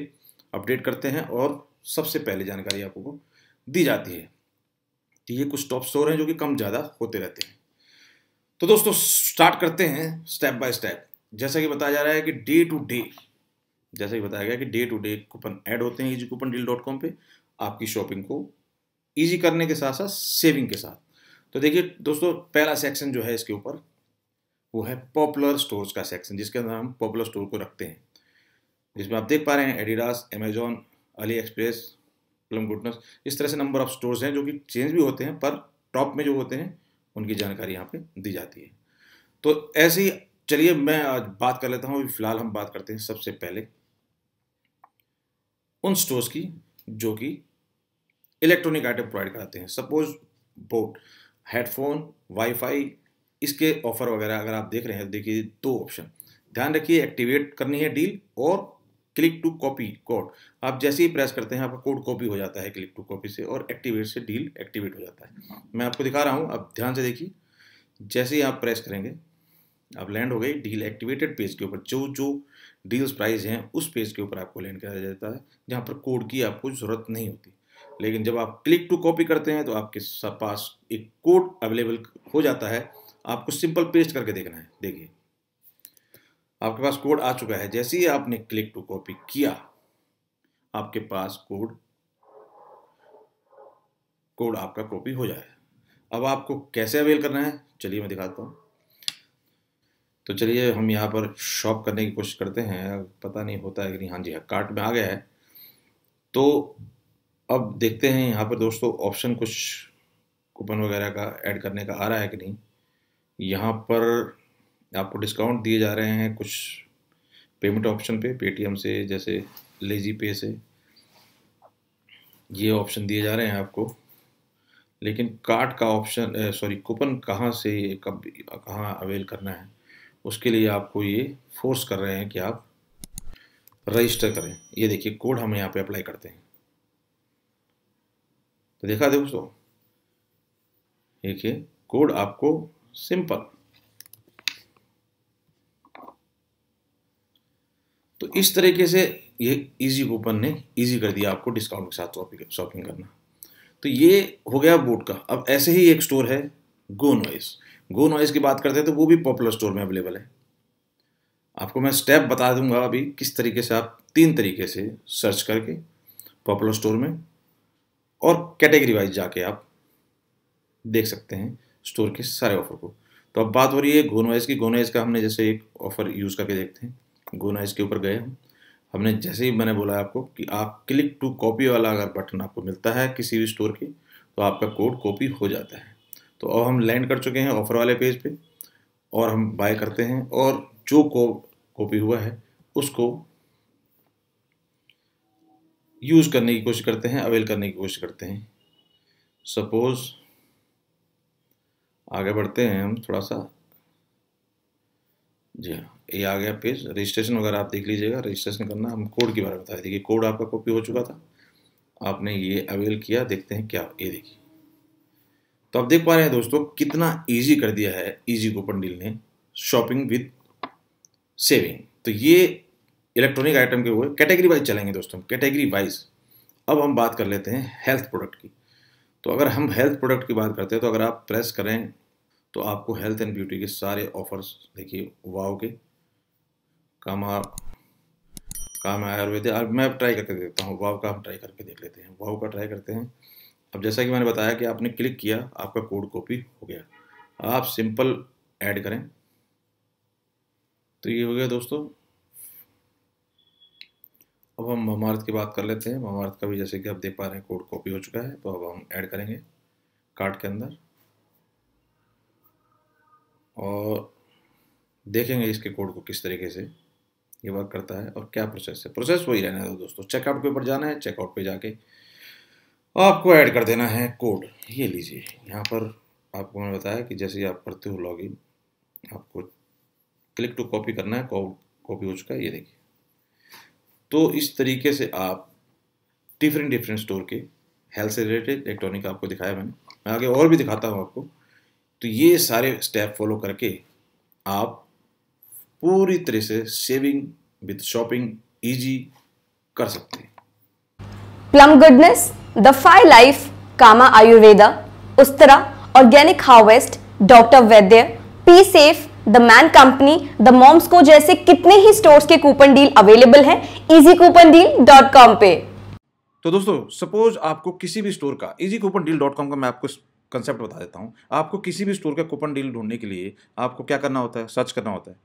अपडेट करते हैं और सबसे पहले जानकारी आपको दी जाती है तो ये कुछ टॉप स्टोर हैं जो कि कम ज़्यादा होते रहते हैं तो दोस्तों स्टार्ट करते हैं स्टेप बाय स्टेप जैसा कि बताया जा रहा है कि डे टू डे जैसा कि बताया गया कि day to day coupon add होते हैं easy coupon deal dot com पर आपकी शॉपिंग को ईजी करने के साथ साथ सेविंग के साथ तो देखिए दोस्तों पहला सेक्शन जो है इसके ऊपर वो है पॉपुलर स्टोर्स का सेक्शन जिसके अंदर हम पॉपुलर स्टोर को रखते हैं जिसमें आप देख पा रहे हैं Adidas Amazon AliExpress Plum Goodness इस तरह से नंबर ऑफ स्टोर्स हैं जो कि चेंज भी होते हैं पर टॉप में जो होते हैं उनकी जानकारी यहाँ पे दी जाती है तो ऐसे ही चलिए मैं आज बात कर लेता हूँ फिलहाल हम बात करते हैं सबसे पहले उन स्टोर्स की जो कि इलेक्ट्रॉनिक आइटम प्रोवाइड कराते हैं सपोज बोट हेडफोन वाईफाई इसके ऑफर वगैरह अगर आप देख रहे हैं देखिए दो ऑप्शन ध्यान रखिए एक्टिवेट करनी है डील और क्लिक टू कॉपी कोड आप जैसे ही प्रेस करते हैं आपका कोड कॉपी हो जाता है क्लिक टू कॉपी से और एक्टिवेट से डील एक्टिवेट हो जाता है मैं आपको दिखा रहा हूँ अब ध्यान से देखिए जैसे ही आप प्रेस करेंगे आप लैंड हो गई डील एक्टिवेटेड पेज के ऊपर जो जो डील्स प्राइस हैं उस पेज के ऊपर आपको लैंड कराया जाता है जहाँ पर कोड की आपको ज़रूरत नहीं होती लेकिन जब आप क्लिक टू कॉपी करते हैं तो आपके पास एक कोड अवेलेबल हो जाता है आपको सिंपल पेस्ट करके देखना है देखिए आपके पास कोड आ चुका है जैसे ही आपने क्लिक टू कॉपी किया आपके पास कोड कोड आपका कॉपी हो जाए अब आपको कैसे अवेल करना है चलिए मैं दिखाता हूँ तो चलिए हम यहाँ पर शॉप करने की कोशिश करते हैं पता नहीं होता है कि नहीं हाँ जी हाँ कार्ट में आ गया है तो अब देखते हैं यहाँ पर दोस्तों ऑप्शन कुछ कूपन वगैरह का ऐड करने का आ रहा है कि नहीं यहाँ पर आपको डिस्काउंट दिए जा रहे हैं कुछ पेमेंट ऑप्शन पे पेटीएम से जैसे लेजी पे से ये ऑप्शन दिए जा रहे हैं आपको लेकिन कार्ड का ऑप्शन सॉरी कूपन कहाँ से कब कहाँ अवेल करना है उसके लिए आपको ये फोर्स कर रहे हैं कि आप रजिस्टर करें ये देखिए कोड हम यहाँ पे अप्लाई करते हैं तो देखा दोस्तों देखिए कोड आपको सिंपल इस तरीके से ये इजी कूपन ने इजी कर दिया आपको डिस्काउंट के साथ शॉपिंग करना तो ये हो गया बूट का अब ऐसे ही एक स्टोर है गो नॉइस गो नॉइस की बात करते हैं तो वो भी पॉपुलर स्टोर में अवेलेबल है आपको मैं स्टेप बता दूंगा अभी किस तरीके से आप तीन तरीके से सर्च करके पॉपुलर स्टोर में और कैटेगरी वाइज जाके आप देख सकते हैं स्टोर के सारे ऑफर को तो अब बात हो रही है गोनवाइज की गोनवाइज का हमने जैसे एक ऑफर यूज़ करके देखते हैं गुना इसके ऊपर गए हम हमने जैसे ही मैंने बोला आपको कि आप क्लिक टू कॉपी वाला अगर बटन आपको मिलता है किसी भी स्टोर के तो आपका कोड कॉपी हो जाता है तो अब हम लैंड कर चुके हैं ऑफर वाले पेज पे और हम बाय करते हैं और जो को कॉपी हुआ है उसको यूज़ करने की कोशिश करते हैं अवेल करने की कोशिश करते हैं सपोज़ आगे बढ़ते हैं हम थोड़ा सा जी हाँ ये आ गया पेज रजिस्ट्रेशन वगैरह आप देख लीजिएगा रजिस्ट्रेशन करना हम कोड के बारे में बता देखिए कोड आपका कॉपी हो चुका था आपने ये अवेल किया देखते हैं क्या ये देखिए तो आप देख पा रहे हैं दोस्तों कितना इजी कर दिया है इजी कूपन डील ने शॉपिंग विद सेविंग तो ये इलेक्ट्रॉनिक आइटम के हुए कैटेगरी वाइज चलेंगे दोस्तों कैटेगरी वाइज अब हम बात कर लेते हैं हेल्थ प्रोडक्ट की तो अगर हम हेल्थ प्रोडक्ट की बात करते हैं तो अगर आप प्रेस करें तो आपको हेल्थ एंड ब्यूटी के सारे ऑफर्स देखिए वाओ के काम काम आयुर्वेद अब मैं ट्राई करके देखता हूँ वाव का हम ट्राई करके देख लेते हैं वाव का ट्राई करते हैं अब जैसा कि मैंने बताया कि आपने क्लिक किया आपका कोड कॉपी हो गया आप सिंपल ऐड करें तो ये हो गया दोस्तों अब हम ममार्थ की बात कर लेते हैं ममार्थ का भी जैसे कि आप देख पा रहे हैं कोड कॉपी हो चुका है तो अब हम ऐड करेंगे कार्ड के अंदर और देखेंगे इसके कोड को किस तरीके से ये वर्क करता है और क्या प्रोसेस है प्रोसेस वही रहना है दोस्तों चेकआउट के ऊपर जाना है चेकआउट पे जाके आपको ऐड कर देना है कोड ये लीजिए यहाँ पर आपको मैंने बताया कि जैसे ही आप करते हो लॉगिन आपको क्लिक टू कॉपी करना है कॉपी हो चुका है ये देखिए तो इस तरीके से आप डिफरेंट डिफरेंट स्टोर के हेल्थ से रिलेटेड इलेक्ट्रॉनिक आपको दिखाया मैंने मैं आगे और भी दिखाता हूँ आपको तो ये सारे स्टेप फॉलो करके आप पूरी तरह से सेविंग विद शॉपिंग इजी कर सकते हैं Plum Goodness the five life Kama Ayurveda Ustraa organic harvest doctor Vaidya pee safe the man company the को जैसे कितने ही स्टोर्स के कूपन डील अवेलेबल हैं easy coupon deal dot com पे तो दोस्तों सपोज आपको किसी भी स्टोर का easy coupon deal dot com का मैं आपको कंसेप्ट बता देता हूँ आपको किसी भी स्टोर का कूपन डील ढूंढने के लिए आपको क्या करना होता है सर्च करना होता है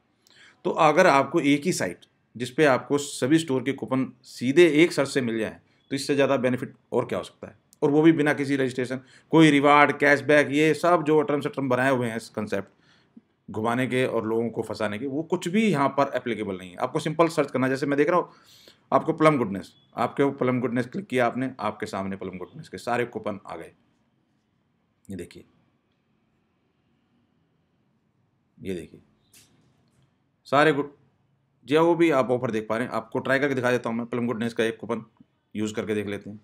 तो अगर आपको एक ही साइट जिस पे आपको सभी स्टोर के कूपन सीधे एक सर्च से मिल जाए तो इससे ज़्यादा बेनिफिट और क्या हो सकता है और वो भी बिना किसी रजिस्ट्रेशन कोई रिवार्ड कैशबैक ये सब जो टर्म से टर्म बनाए हुए हैं इस कंसेप्ट घुमाने के और लोगों को फंसाने के वो कुछ भी यहाँ पर एप्लीकेबल नहीं है आपको सिंपल सर्च करना जैसे मैं देख रहा हूँ आपको प्लम गुडनेस आपके प्लम गुडनेस क्लिक किया आपने आपके सामने प्लम गुडनेस के सारे कूपन आ गए ये देखिए ये देखिए सारे गुड जी वो भी आप ऑफर देख पा रहे हैं आपको ट्राई करके दिखा देता हूँ मैं प्लम गुडनेस का एक कूपन यूज़ करके देख लेते हैं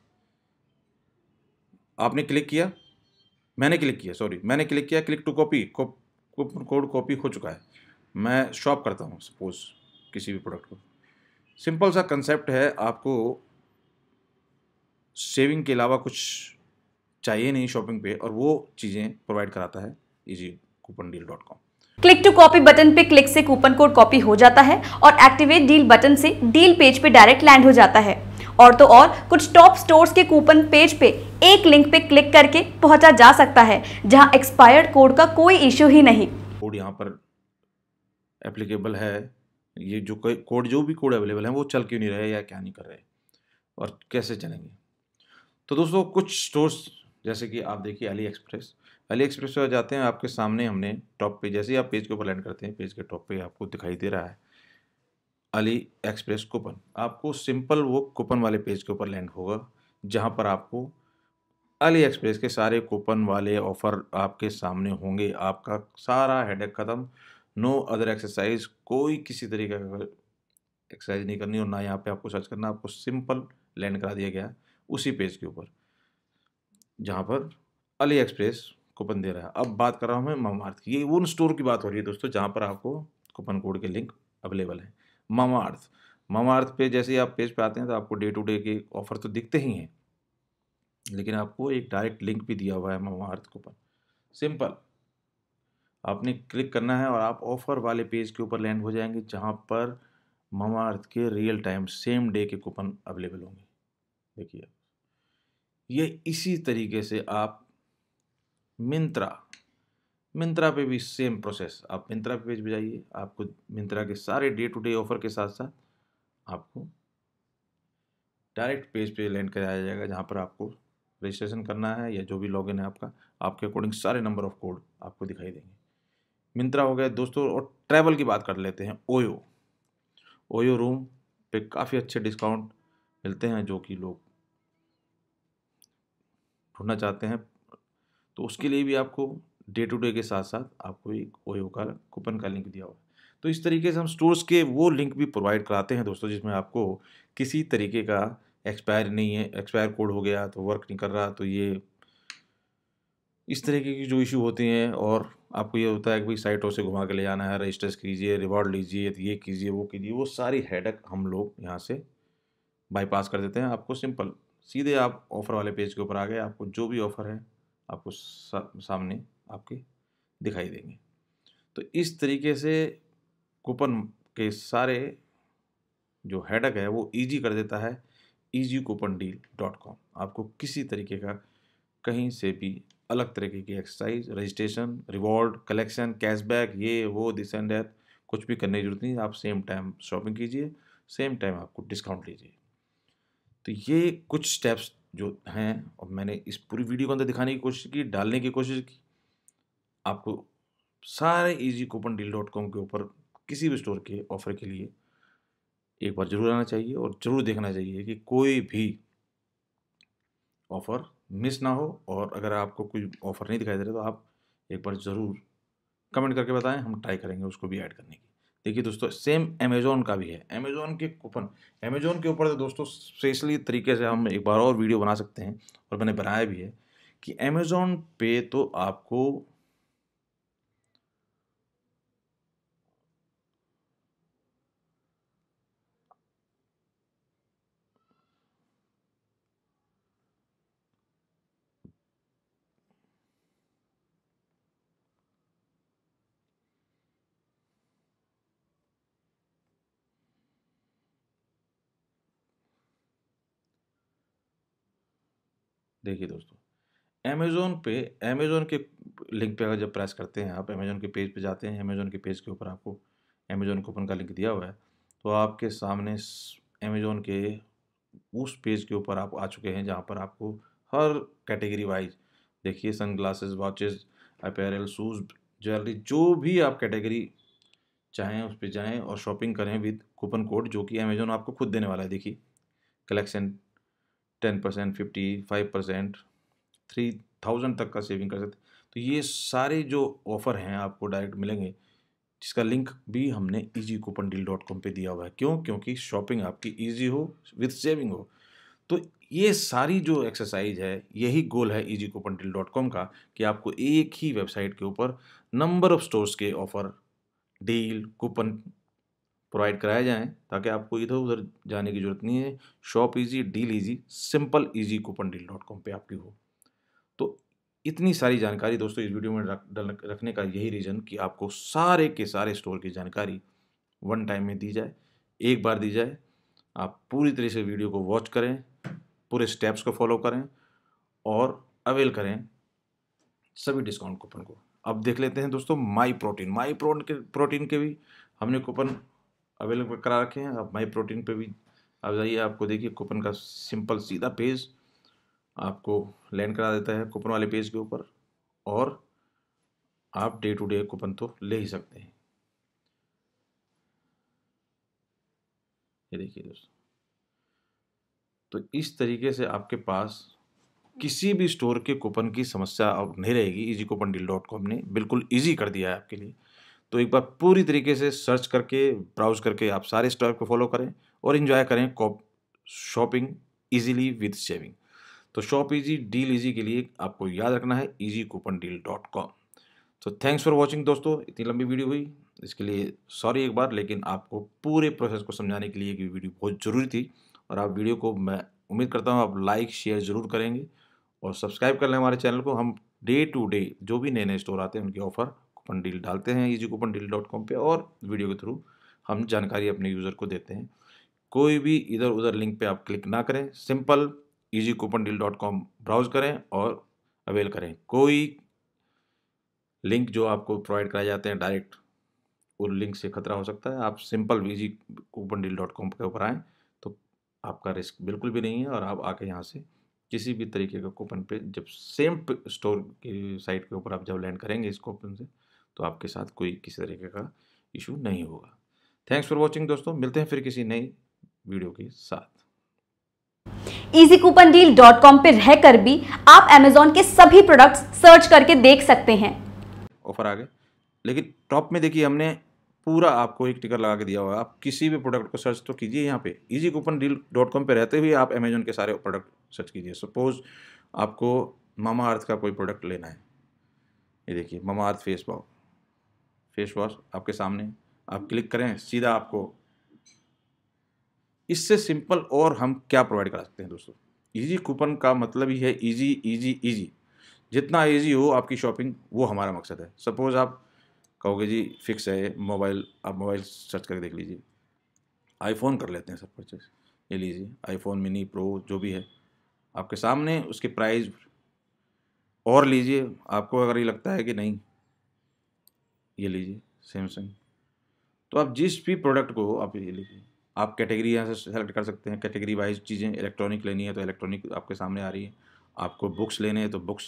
आपने क्लिक किया मैंने क्लिक किया सॉरी मैंने क्लिक किया click to copy coupon code copy हो चुका है मैं शॉप करता हूँ सपोज किसी भी प्रोडक्ट को सिंपल सा कंसेप्ट है आपको सेविंग के अलावा कुछ चाहिए नहीं शॉपिंग पे और वो चीज़ें प्रोवाइड कराता है easy coupon deal dot com click to copy button पे क्लिक से कूपन कोड कॉपी हो जाता है और एक्टिवेट डील बटन से डील पेज पे डायरेक्ट लैंड हो जाता है और तो और कुछ टॉप स्टोर्स के कूपन पेज पे एक लिंक पे क्लिक करके पहुंचा जा सकता है जहां एक्सपायर्ड कोड का कोई इश्यू ही नहीं कोड यहां पर एप्लीकेबल है ये जो कोड जो भी कोड अवेलेबल है वो चल क्यों नहीं रहे या क्या नहीं कर रहे और कैसे चलेंगे तो दोस्तों कुछ स्टोर्स जैसे कि आप देखिए अली एक्सप्रेस अली एक्सप्रेस पर जाते हैं आपके सामने हमने टॉप पे जैसे ही आप पेज के ऊपर लैंड करते हैं पेज के टॉप पे आपको दिखाई दे रहा है अली एक्सप्रेस कूपन आपको सिंपल वो कूपन वाले पेज के ऊपर लैंड होगा जहाँ पर आपको अली एक्सप्रेस के सारे कूपन वाले ऑफ़र आपके सामने होंगे आपका सारा हेडेक ख़त्म नो अदर एक्सरसाइज कोई किसी तरीके का एक्सरसाइज नहीं करनी और ना यहाँ पे आपको सर्च करना आपको सिंपल लैंड करा दिया गया उसी पेज के ऊपर जहाँ पर अली एक्सप्रेस कूपन दे रहा है अब बात कर रहा हूँ मैं मामा अर्थ की ये उन स्टोर की बात हो रही है दोस्तों जहाँ पर आपको कूपन कोड के लिंक अवेलेबल है मामा अर्थ मामा अर्थ पे जैसे ही आप पेज पे आते हैं तो आपको डे टू डे के ऑफर तो दिखते ही हैं लेकिन आपको एक डायरेक्ट लिंक भी दिया हुआ है मामा अर्थ कूपन सिंपल आपने क्लिक करना है और आप ऑफ़र वाले पेज के ऊपर लैंड हो जाएंगे जहाँ पर मामाअर्थ अर्थ के रियल टाइम सेम डे के कूपन अवेलेबल होंगे देखिए ये इसी तरीके से आप मिंत्रा मिंत्रा पे भी सेम प्रोसेस आप मिंत्रा पेज पे जाइए आपको मिंत्रा के सारे डे टू डे ऑफर के साथ साथ आपको डायरेक्ट पेज पे लैंड कराया जाएगा जहाँ पर आपको रजिस्ट्रेशन करना है या जो भी लॉगिन है आपका आपके अकॉर्डिंग सारे नंबर ऑफ कोड आपको दिखाई देंगे मिंत्रा हो गया दोस्तों और ट्रैवल की बात कर लेते हैं ओयो ओयो रूम पे काफ़ी अच्छे डिस्काउंट मिलते हैं जो कि लोग ढूंढना चाहते हैं तो उसके लिए भी आपको डे टू डे के साथ साथ आपको एक ओयो का कूपन का लिंक दिया हुआ है तो इस तरीके से हम स्टोर्स के वो लिंक भी प्रोवाइड कराते हैं दोस्तों जिसमें आपको किसी तरीके का एक्सपायर नहीं है एक्सपायर कोड हो गया तो वर्क नहीं कर रहा तो ये इस तरीके की जो इशू होती हैं और आपको ये होता है कि भाई साइटों से घुमा के ले जाना है रजिस्टर्स कीजिए रिवॉर्ड लीजिए तो ये कीजिए वो कीजिए वो सारी हेडक हम लोग यहाँ से बाईपास कर देते हैं आपको सिंपल सीधे आप ऑफ़र वाले पेज के ऊपर आ गए आपको जो भी ऑफ़र है आपको सा, सामने आपके दिखाई देंगे तो इस तरीके से कूपन के सारे जो हेडक है वो इजी कर देता है easy coupon deal dot com आपको किसी तरीके का कहीं से भी अलग तरीके की exercise registration reward collection cashback ये वो दिस एंड दैट कुछ भी करने की जरूरत नहीं आप सेम टाइम शॉपिंग कीजिए सेम टाइम आपको डिस्काउंट लीजिए तो ये कुछ स्टेप्स जो हैं और मैंने इस पूरी वीडियो के अंदर दिखाने की कोशिश की डालने की कोशिश की आपको सारे easy coupon deal dot com के ऊपर किसी भी स्टोर के ऑफर के लिए एक बार ज़रूर आना चाहिए और ज़रूर देखना चाहिए कि कोई भी ऑफ़र मिस ना हो और अगर आपको कोई ऑफ़र नहीं दिखाई दे रहा तो आप एक बार ज़रूर कमेंट करके बताएं हम ट्राई करेंगे उसको भी ऐड करने की देखिए दोस्तों सेम अमेज़ोन का भी है अमेज़ोन के कूपन अमेज़ोन के ऊपर तो दोस्तों स्पेशली तरीके से हम एक बार और वीडियो बना सकते हैं और मैंने बनाया भी है कि अमेज़ोन पे तो आपको देखिए दोस्तों अमेज़ोन पे अमेज़ोन के लिंक पे अगर जब प्रेस करते हैं आप अमेज़ोन के पेज पे जाते हैं अमेज़ोन के पेज के ऊपर आपको अमेज़ोन कूपन का लिंक दिया हुआ है तो आपके सामने अमेज़ोन के उस पेज के ऊपर आप आ चुके हैं जहाँ पर आपको हर कैटेगरी वाइज देखिए sunglasses watches apparel shoes jewellery जो भी आप कैटेगरी चाहें उस पर जाएँ और शॉपिंग करें विद कूपन कोड जो कि अमेज़ोन आपको खुद देने वाला है देखिए collection ten percent fifty five percent three thousand तक का सेविंग कर सकते तो ये सारे जो ऑफ़र हैं आपको डायरेक्ट मिलेंगे जिसका लिंक भी हमने easy coupon deal dot com पर दिया हुआ है क्यों क्योंकि शॉपिंग आपकी ईजी हो विथ सेविंग हो तो ये सारी जो एक्सरसाइज है यही गोल है easy coupon deal dot com का कि आपको एक ही वेबसाइट के ऊपर नंबर ऑफ स्टोर्स के ऑफ़र डील कूपन प्रोवाइड कराए जाएँ ताकि आपको इधर उधर जाने की ज़रूरत नहीं है shop easy deal easy simple easy coupon deal dot com पर आपकी हो तो इतनी सारी जानकारी दोस्तों इस वीडियो में रख, रखने का यही रीज़न कि आपको सारे के सारे स्टोर की जानकारी वन टाइम में दी जाए एक बार दी जाए आप पूरी तरह से वीडियो को वॉच करें पूरे स्टेप्स को फॉलो करें और अवेल करें सभी डिस्काउंट कूपन को अब देख लेते हैं दोस्तों माई प्रोटीन माई प्रोटीन के भी हमने कूपन अवेलेबल करा रखे हैं आप माई प्रोटीन पे भी आप जाइए आपको देखिए कूपन का सिंपल सीधा पेज आपको लैंड करा देता है कूपन वाले पेज के ऊपर और आप डे टू डे कूपन तो ले ही सकते हैं ये देखिए दोस्तों तो इस तरीके से आपके पास किसी भी स्टोर के कूपन की समस्या अब नहीं रहेगी easy coupon deal dot com ने बिल्कुल ईजी कर दिया है आपके लिए तो एक बार पूरी तरीके से सर्च करके ब्राउज करके आप सारे स्टॉक को फॉलो करें और इन्जॉय करें corp shopping easily with saving तो शॉप ईजी डील ईजी के लिए आपको याद रखना है easy coupon deal dot com तो थैंक्स फॉर वॉचिंग दोस्तों इतनी लंबी वीडियो हुई इसके लिए सॉरी एक बार लेकिन आपको पूरे प्रोसेस को समझाने के लिए कि वीडियो बहुत ज़रूरी थी और आप वीडियो को मैं उम्मीद करता हूँ आप लाइक शेयर ज़रूर करेंगे और सब्सक्राइब कर लें हमारे चैनल को हम डे टू डे जो भी नए नए स्टोर आते हैं उनके ऑफ़र कूपन डील डालते हैं easy coupon deal dot com पर और वीडियो के थ्रू हम जानकारी अपने यूज़र को देते हैं कोई भी इधर उधर लिंक पे आप क्लिक ना करें simple easy coupon deal dot com browse करें और अवेल करें कोई लिंक जो आपको प्रोवाइड कराए जाते हैं डायरेक्ट उन लिंक से खतरा हो सकता है आप simple easy coupon deal dot com के ऊपर आएँ तो आपका रिस्क बिल्कुल भी नहीं है और आप आके यहाँ से किसी भी तरीके का कूपन पे जब सेम स्टोर की साइट के ऊपर आप जब लैंड करेंगे इस कूपन से तो आपके साथ कोई किसी तरीके का इशू नहीं होगा थैंक्स फॉर वॉचिंग दोस्तों मिलते हैं फिर किसी नई वीडियो के साथ easy coupon deal dot com पर रहकर भी आप अमेजोन के सभी प्रोडक्ट्स सर्च करके देख सकते हैं ऑफर आ गए लेकिन टॉप में देखिए हमने पूरा आपको एक टिकर लगा के दिया हुआ है आप किसी भी प्रोडक्ट को सर्च तो कीजिए यहाँ पे easy coupon deal dot com पर रहते हुए आप अमेजोन के सारे प्रोडक्ट सर्च कीजिए सपोज आपको मामा अर्थ का कोई प्रोडक्ट लेना है ये देखिए मामा अर्थ फेस पाव फेस वॉश आपके सामने आप क्लिक करें सीधा आपको इससे सिंपल और हम क्या प्रोवाइड करा सकते हैं दोस्तों ईजी कूपन का मतलब ही है ईजी ईजी ईजी जितना ईजी हो आपकी शॉपिंग वो हमारा मकसद है सपोज़ आप कहोगे जी फिक्स है मोबाइल आप मोबाइल सर्च करके देख लीजिए आईफोन कर लेते हैं सब परचेज ले लीजिए आईफोन मिनी प्रो जो भी है आपके सामने उसके प्राइस और लीजिए आपको अगर ये लगता है कि नहीं ये लीजिए सैमसंग तो आप जिस भी प्रोडक्ट को आप ये लीजिए आप कैटेगरी यहाँ से सेलेक्ट कर सकते हैं कैटेगरी वाइज चीज़ें इलेक्ट्रॉनिक लेनी है तो इलेक्ट्रॉनिक आपके सामने आ रही है आपको बुक्स लेने हैं तो बुक्स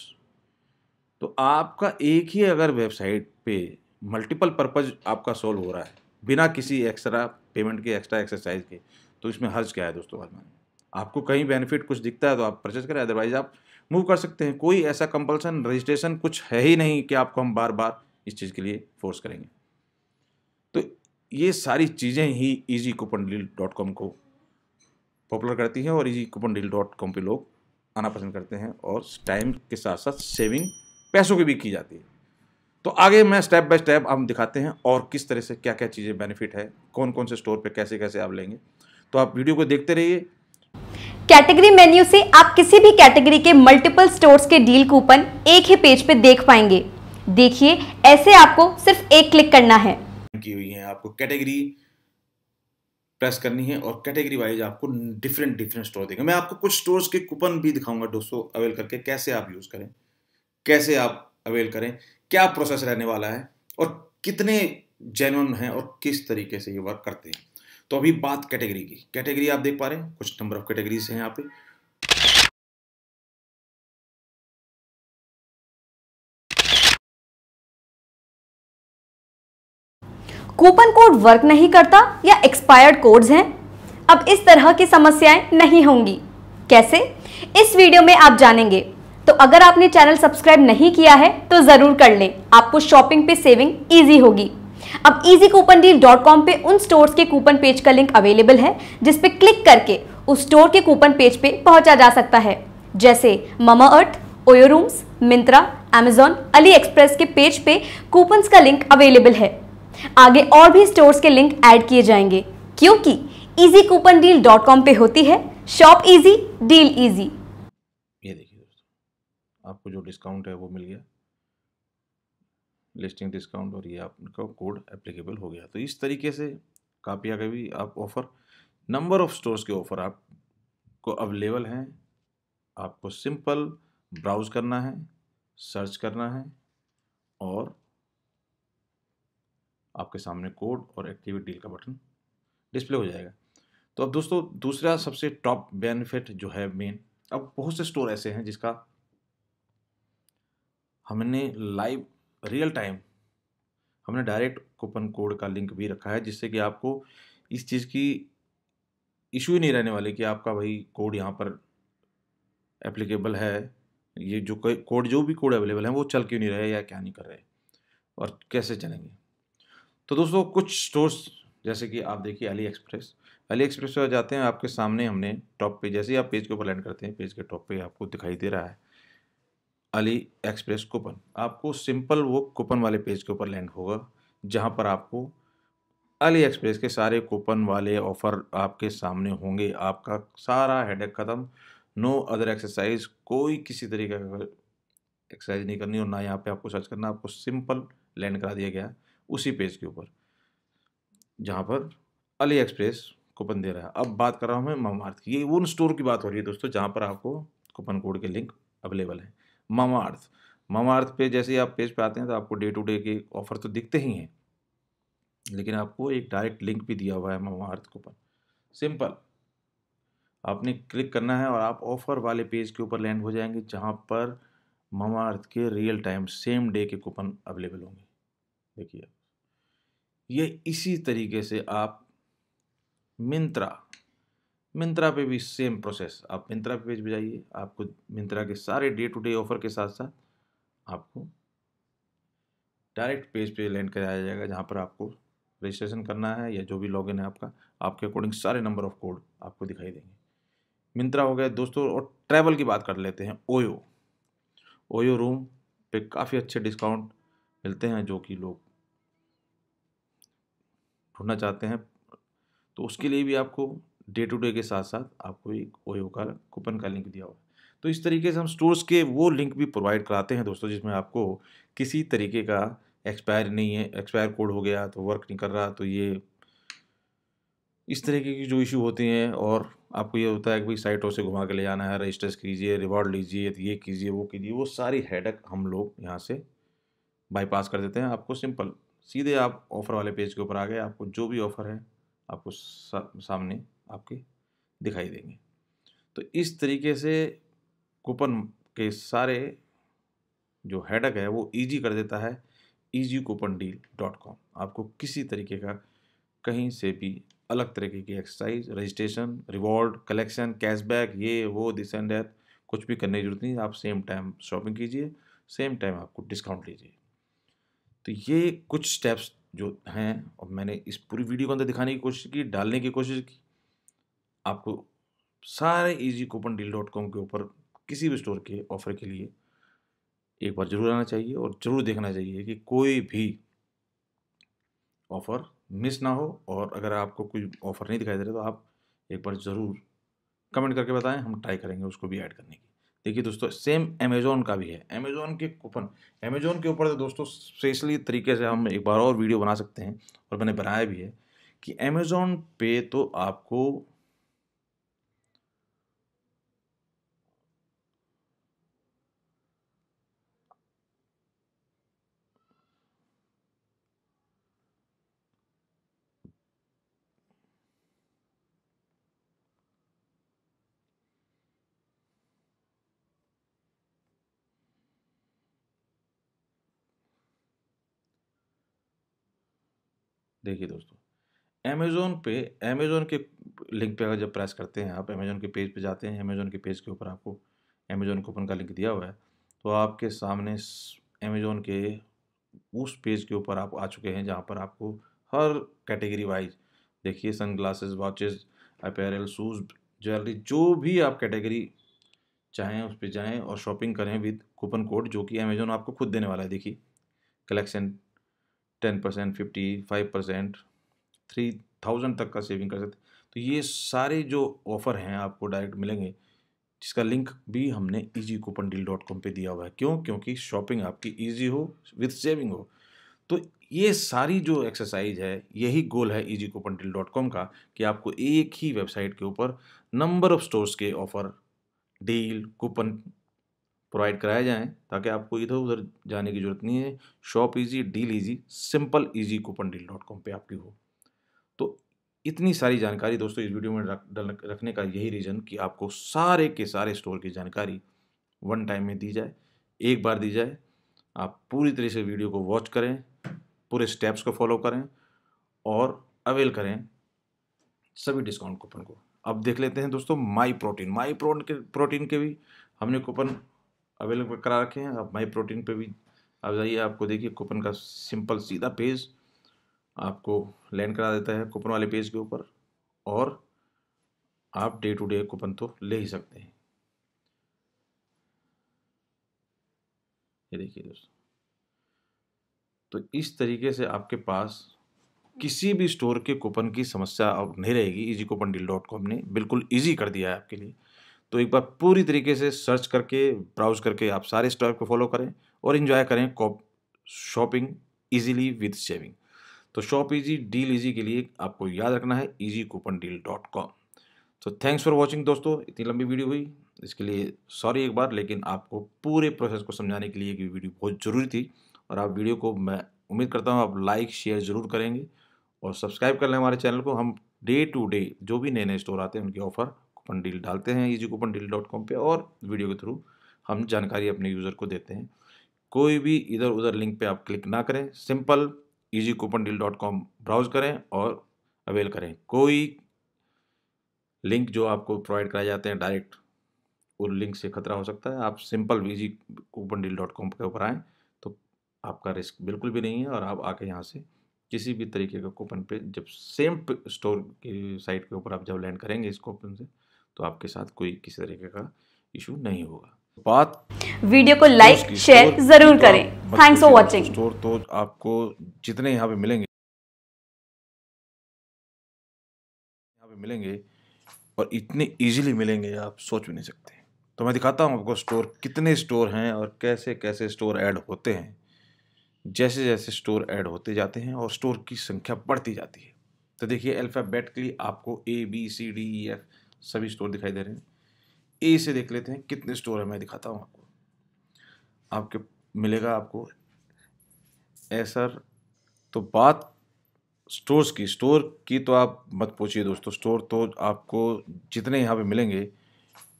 तो आपका एक ही अगर वेबसाइट पे मल्टीपल पर्पज़ आपका सोल्व हो रहा है बिना किसी एक्स्ट्रा पेमेंट के एक्स्ट्रा एक्सरसाइज के तो इसमें हर्ज क्या है दोस्तों आज आपको कहीं बेनिफिट कुछ दिखता है तो आप परचेज करें अदरवाइज आप मूव कर सकते हैं कोई ऐसा कंपलसन रजिस्ट्रेशन कुछ है ही नहीं कि आपको हम बार बार इस चीज़ के लिए फोर्स करेंगे तो ये सारी चीज़ें ही easy coupon deal dot com को पॉपुलर करती हैं और easy coupon deal dot com पर लोग आना पसंद करते हैं और टाइम के साथ साथ सेविंग पैसों की भी की जाती है तो आगे मैं स्टेप बाय स्टेप हम दिखाते हैं और किस तरह से क्या क्या चीज़ें बेनिफिट है कौन कौन से स्टोर पे कैसे कैसे आप लेंगे तो आप वीडियो को देखते रहिए कैटेगरी मेन्यू से आप किसी भी कैटेगरी के मल्टीपल स्टोर्स के डील कूपन एक ही पेज पे देख पाएंगे देखिए ऐसे आपको सिर्फ एक क्लिक करना है हुई है आपको कैटेगरी प्रेस करनी है और कैटेगरी वाइज आपको डिफरेंट डिफरेंट स्टोर देगा मैं आपको कुछ स्टोर्स के कूपन भी दिखाऊंगा दोस्तों अवेल करके कैसे आप यूज़ करें कैसे आप अवेल करें क्या प्रोसेस रहने वाला है और कितने जेनुअन हैं और किस तरीके से ये वर्क करते हैं तो अभी बात कैटेगरी की कैटेगरी आप देख पा रहे हैं कुछ नंबर ऑफ कैटेगरीज हैं यहाँ पे कूपन कोड वर्क नहीं करता या एक्सपायर्ड कोड्स हैं अब इस तरह की समस्याएं नहीं होंगी कैसे इस वीडियो में आप जानेंगे तो अगर आपने चैनल सब्सक्राइब नहीं किया है तो ज़रूर कर लें आपको शॉपिंग पे सेविंग ईजी होगी अब easy coupon deal dot com पर उन स्टोर्स के कूपन पेज का लिंक अवेलेबल है जिसपे क्लिक करके उस स्टोर के कूपन पेज पे पहुंचा जा सकता है जैसे Mamaearth OYO rooms Myntra Amazon AliExpress के पेज पे कूपन्स का लिंक अवेलेबल है आगे और भी स्टोर्स के लिंक ऐड किए जाएंगे क्योंकि easy coupon deal dot com पे होती है शॉप इजी डील इजी ये देखिए दोस्तों आपको जो डिस्काउंट है वो मिल गया लिस्टिंग डिस्काउंट और ये आपका कोड एप्लीकेबल हो गया तो इस तरीके से कापिया का भी आप ऑफ़र नंबर ऑफ स्टोर्स के ऑफ़र आपको अवेलेबल हैं आपको सिंपल ब्राउज़ करना है सर्च करना है और आपके सामने कोड और एक्टिवेट डील का बटन डिस्प्ले हो जाएगा तो अब दोस्तों दूसरा सबसे टॉप बेनिफिट जो है मेन अब बहुत से स्टोर ऐसे हैं जिसका हमने लाइव रियल टाइम हमने डायरेक्ट कूपन कोड का लिंक भी रखा है जिससे कि आपको इस चीज़ की इशू ही नहीं रहने वाली कि आपका भाई कोड यहाँ पर एप्लीकेबल है ये जो कोड जो भी कोड अवेलेबल है वो चल क्यों नहीं रहे या क्या नहीं कर रहे और कैसे चलेंगे तो दोस्तों कुछ स्टोर्स जैसे कि आप देखिए अली एक्सप्रेस अली एक्सप्रेस पर जाते हैं आपके सामने हमने टॉप पे जैसे ही आप पेज के ऊपर लैंड करते हैं पेज के टॉप पे आपको दिखाई दे रहा है अली एक्सप्रेस कूपन आपको सिंपल वो कूपन वाले पेज के ऊपर लैंड होगा जहाँ पर आपको अली एक्सप्रेस के सारे कूपन वाले ऑफ़र आपके सामने होंगे आपका सारा हेडेक ख़त्म नो अदर एक्सरसाइज कोई किसी तरीके का एक्सरसाइज नहीं करनी और ना यहाँ पे आपको सर्च करना आपको सिंपल लैंड करा दिया गया है उसी पेज के ऊपर जहाँ पर अली एक्सप्रेस कूपन दे रहा है अब बात कर रहा हूँ मैं मामा अर्थ की ये उन स्टोर की बात हो रही है दोस्तों जहाँ पर आपको कूपन कोड के लिंक अवेलेबल है मामा अर्थ मामा अर्थ पे जैसे ही आप पेज पे आते हैं तो आपको डे टू डे के ऑफर तो दिखते ही हैं लेकिन आपको एक डायरेक्ट लिंक भी दिया हुआ है मामा अर्थ कूपन सिंपल आपने क्लिक करना है और आप ऑफ़र वाले पेज के ऊपर लैंड हो जाएंगे जहाँ पर मामा अर्थ के रियल टाइम सेम डे के कूपन अवेलेबल होंगे देखिए ये इसी तरीके से आप मिंत्रा मिंत्रा पे भी सेम प्रोसेस आप मिंत्रा पे पेज पे जाइए आपको मिंत्रा के सारे डे टू डे ऑफर के साथ साथ आपको डायरेक्ट पेज पे लैंड कराया जाएगा जहाँ पर आपको रजिस्ट्रेशन करना है या जो भी लॉगिन है आपका आपके अकॉर्डिंग सारे नंबर ऑफ कोड आपको दिखाई देंगे मिंत्रा हो गया दोस्तों और ट्रैवल की बात कर लेते हैं ओयो ओयो रूम पे काफ़ी अच्छे डिस्काउंट मिलते हैं जो कि लोग ढूंढना चाहते हैं तो उसके लिए भी आपको डे टू डे के साथ साथ आपको एक ओयो का कूपन का लिंक दिया हुआ है तो इस तरीके से हम स्टोर्स के वो लिंक भी प्रोवाइड कराते हैं दोस्तों जिसमें आपको किसी तरीके का एक्सपायर नहीं है एक्सपायर कोड हो गया तो वर्क नहीं कर रहा तो ये इस तरीके की जो इशू होते हैं और आपको ये होता है कि भाई साइटों से घुमा के ले जाना है रजिस्टर्स कीजिए रिवॉर्ड लीजिए तो ये कीजिए वो कीजिए वो सारी हेडक हम लोग यहाँ से बाईपास कर देते हैं आपको सिंपल सीधे आप ऑफ़र वाले पेज के ऊपर आ गए आपको जो भी ऑफ़र है आपको सामने आपके दिखाई देंगे तो इस तरीके से कूपन के सारे जो हेडक है वो इजी कर देता है easy coupon deal dot com आपको किसी तरीके का कहीं से भी अलग तरीके की exercise registration reward collection cashback ये वो दिस एंड दैट कुछ भी करने की जरूरत नहीं आप सेम टाइम शॉपिंग कीजिए सेम टाइम आपको डिस्काउंट लीजिए तो ये कुछ स्टेप्स जो हैं और मैंने इस पूरी वीडियो के अंदर दिखाने की कोशिश की डालने की कोशिश की आपको सारे easy coupon deal dot com के ऊपर किसी भी स्टोर के ऑफर के लिए एक बार ज़रूर आना चाहिए और ज़रूर देखना चाहिए कि कोई भी ऑफ़र मिस ना हो और अगर आपको कोई ऑफ़र नहीं दिखाई दे रहा तो आप एक बार ज़रूर कमेंट करके बताएं हम ट्राई करेंगे उसको भी ऐड करने की देखिए दोस्तों सेम अमेज़ोन का भी है अमेज़ोन के कूपन अमेज़ोन के ऊपर तो दोस्तों स्पेशली तरीके से हम एक बार और वीडियो बना सकते हैं और मैंने बनाया भी है कि अमेज़ोन पे तो आपको देखिए दोस्तों अमेज़ोन पे अमेज़ोन के लिंक पे अगर जब प्रेस करते हैं आप अमेज़ोन के पेज पे जाते हैं अमेज़ोन के पेज के ऊपर आपको अमेज़ोन कूपन का लिंक दिया हुआ है तो आपके सामने अमेज़ोन के उस पेज के ऊपर आप आ चुके हैं जहाँ पर आपको हर कैटेगरी वाइज देखिए sunglasses watches apparel shoes jewellery जो भी आप कैटेगरी चाहें उस पर जाएँ और शॉपिंग करें विद कूपन कोड जो कि अमेज़ोन आपको खुद देने वाला है देखिए collection ten percent fifty five percent three thousand तक का सेविंग कर सकते तो ये सारे जो ऑफ़र हैं आपको डायरेक्ट मिलेंगे जिसका लिंक भी हमने easy coupon deal dot com पर दिया हुआ है क्यों क्योंकि शॉपिंग आपकी ईजी हो विथ सेविंग हो तो ये सारी जो एक्सरसाइज है यही गोल है easy coupon deal dot com का कि आपको एक ही वेबसाइट के ऊपर नंबर ऑफ स्टोर्स के ऑफ़र डील कूपन प्रोवाइड कराए जाएँ ताकि आपको इधर उधर जाने की ज़रूरत नहीं है shop easy deal easy simple easy coupon deal dot com पर आपकी हो तो इतनी सारी जानकारी दोस्तों इस वीडियो में रख, रखने का यही रीज़न कि आपको सारे के सारे स्टोर की जानकारी वन टाइम में दी जाए एक बार दी जाए आप पूरी तरह से वीडियो को वॉच करें पूरे स्टेप्स को फॉलो करें और अवेल करें सभी डिस्काउंट कूपन को अब देख लेते हैं दोस्तों माई प्रोटीन माई प्रोटीन के भी हमने कूपन अवेलेबल करा रखे हैं आप माई प्रोटीन पे भी आप जाइए आपको देखिए कूपन का सिंपल सीधा पेज आपको लैंड करा देता है कूपन वाले पेज के ऊपर और आप डे टू डे कूपन तो ले ही सकते हैं ये देखिए दोस्तों तो इस तरीके से आपके पास किसी भी स्टोर के कूपन की समस्या अब नहीं रहेगी easy coupon deal dot com ने बिल्कुल इजी कर दिया है आपके लिए तो एक बार पूरी तरीके से सर्च करके ब्राउज करके आप सारे स्टॉक को फॉलो करें और इन्जॉय करें corp shopping easily with saving तो शॉप इजी डील इजी के लिए आपको याद रखना है easy coupon deal dot com तो थैंक्स फॉर वॉचिंग दोस्तों इतनी लंबी वीडियो हुई इसके लिए सॉरी एक बार लेकिन आपको पूरे प्रोसेस को समझाने के लिए कि वीडियो बहुत ज़रूरी थी और आप वीडियो को मैं उम्मीद करता हूँ आप लाइक शेयर ज़रूर करेंगे और सब्सक्राइब कर लें हमारे चैनल को हम डे टू डे जो भी नए नए स्टोर आते हैं उनके ऑफ़र कूपन डील डालते हैं easy coupon deal dot com पर और वीडियो के थ्रू हम जानकारी अपने यूज़र को देते हैं कोई भी इधर उधर लिंक पे आप क्लिक ना करें simple easy coupon deal dot com browse करें और अवेल करें कोई लिंक जो आपको प्रोवाइड कराए जाते हैं डायरेक्ट उन लिंक से खतरा हो सकता है आप simple easy coupon deal dot com के ऊपर आएँ तो आपका रिस्क बिल्कुल भी नहीं है और आप आके यहाँ से किसी भी तरीके का कूपन पे जब सेम स्टोर की साइट के ऊपर आप जब लैंड करेंगे इस कूपन से तो आपके साथ कोई किसी तरीके का इशू नहीं होगा बात वीडियो को लाइक शेयर जरूर तो करें थैंक्स फॉर वाचिंग स्टोर तो आपको जितने यहाँ पे मिलेंगे यहाँ पे मिलेंगे और इतने इजीली मिलेंगे आप सोच भी नहीं सकते तो मैं दिखाता हूँ आपको स्टोर कितने स्टोर हैं और कैसे कैसे स्टोर ऐड होते हैं जैसे जैसे स्टोर ऐड होते जाते हैं और स्टोर की संख्या बढ़ती जाती है तो देखिए अल्फ़ाबेटिकली आपको A B C D E F सभी स्टोर दिखाई दे रहे हैं ए से देख लेते हैं कितने स्टोर है मैं दिखाता हूँ आपको आपके मिलेगा आपको एसर तो बात स्टोर्स की स्टोर की तो आप मत पूछिए दोस्तों स्टोर तो आपको जितने यहाँ पे मिलेंगे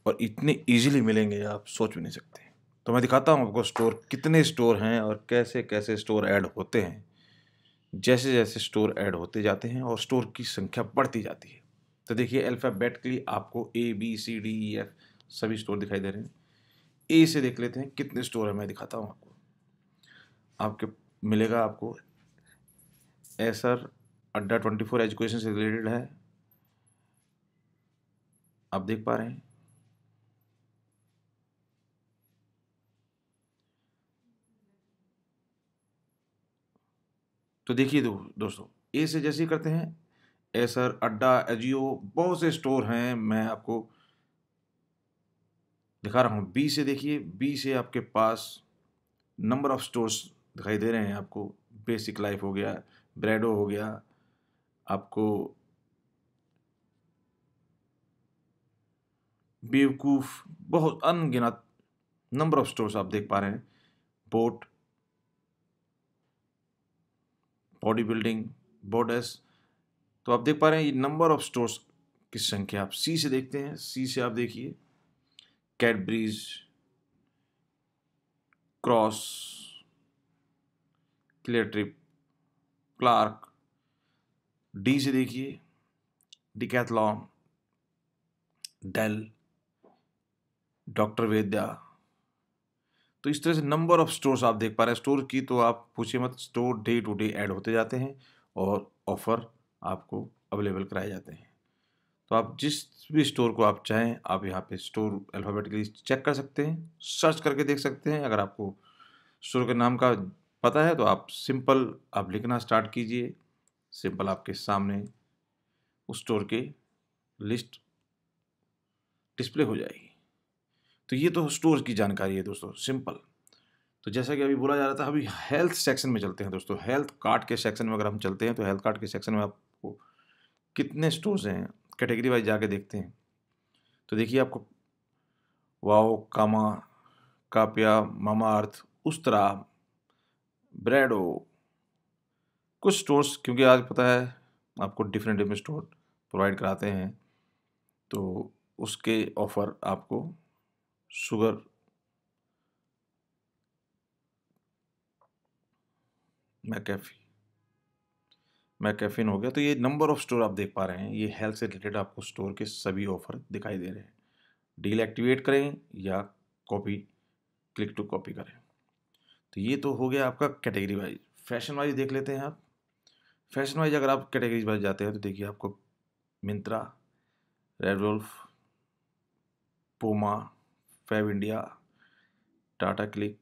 और इतने इजीली मिलेंगे आप सोच भी नहीं सकते तो मैं दिखाता हूँ आपको स्टोर कितने स्टोर हैं और कैसे कैसे स्टोर ऐड होते हैं जैसे जैसे स्टोर ऐड होते जाते हैं और स्टोर की संख्या बढ़ती जाती है तो देखिए लिए आपको A B C D E F सभी स्टोर दिखाई दे रहे हैं ए से देख लेते हैं कितने स्टोर है मैं दिखाता हूँ आपको आपके मिलेगा आपको Acer Adda twenty four education से रिलेटेड है आप देख पा रहे हैं तो देखिए दो दोस्तों ए से जैसे ही करते हैं एसर अड्डा एजियो बहुत से स्टोर हैं मैं आपको दिखा रहा हूँ बी से देखिए बी से आपके पास नंबर ऑफ स्टोर्स दिखाई दे रहे हैं आपको बेसिक लाइफ हो गया ब्रेडो हो गया आपको बेवकूफ़ बहुत अनगिनत नंबर ऑफ स्टोर्स आप देख पा रहे हैं बोट बॉडी बिल्डिंग बोडेस तो आप देख पा रहे हैं ये नंबर ऑफ स्टोर्स की संख्या आप सी से देखते हैं सी से आप देखिए Cadbury's cross clear trip Clark D से देखिए डिकैथलॉन डेल डॉक्टर वेद्या तो इस तरह से नंबर ऑफ स्टोर्स आप देख पा रहे हैं स्टोर की तो आप पूछिए मत store day to day add होते जाते हैं और ऑफ़र आपको अवेलेबल कराए जाते हैं तो आप जिस भी स्टोर को आप चाहें आप यहाँ पे स्टोर अल्फ़ाबेटिकली चेक कर सकते हैं सर्च करके देख सकते हैं अगर आपको स्टोर के नाम का पता है तो आप सिंपल आप लिखना स्टार्ट कीजिए सिंपल आपके सामने उस स्टोर के लिस्ट डिस्प्ले हो जाएगी तो ये तो स्टोर की जानकारी है दोस्तों सिंपल तो जैसा कि अभी बोला जा रहा था अभी हेल्थ सेक्शन में चलते हैं दोस्तों हेल्थ कार्ड के सेक्शन में अगर हम चलते हैं तो हेल्थ कार्ड के सेक्शन में आप आपको कितने स्टोर्स हैं कैटेगरी वाइज जाके देखते हैं तो देखिए आपको वाओ कामा कापिया मामा अर्थ उस्तरा ब्रेडो कुछ स्टोर्स क्योंकि आज पता है आपको डिफरेंट डिफरेंट स्टोर प्रोवाइड कराते हैं तो उसके ऑफ़र आपको शुगर मैकेफी मैं कैफिन हो गया तो ये नंबर ऑफ स्टोर आप देख पा रहे हैं ये हेल्थ से रिलेटेड आपको स्टोर के सभी ऑफर दिखाई दे रहे हैं डील एक्टिवेट करें या कॉपी क्लिक टू कॉपी करें तो ये तो हो गया आपका कैटेगरी वाइज फैशन वाइज देख लेते हैं आप फैशन वाइज अगर आप कैटेगरी वाइज जाते हैं तो देखिए आपको Myntra Ralph Puma Fabindia Tata click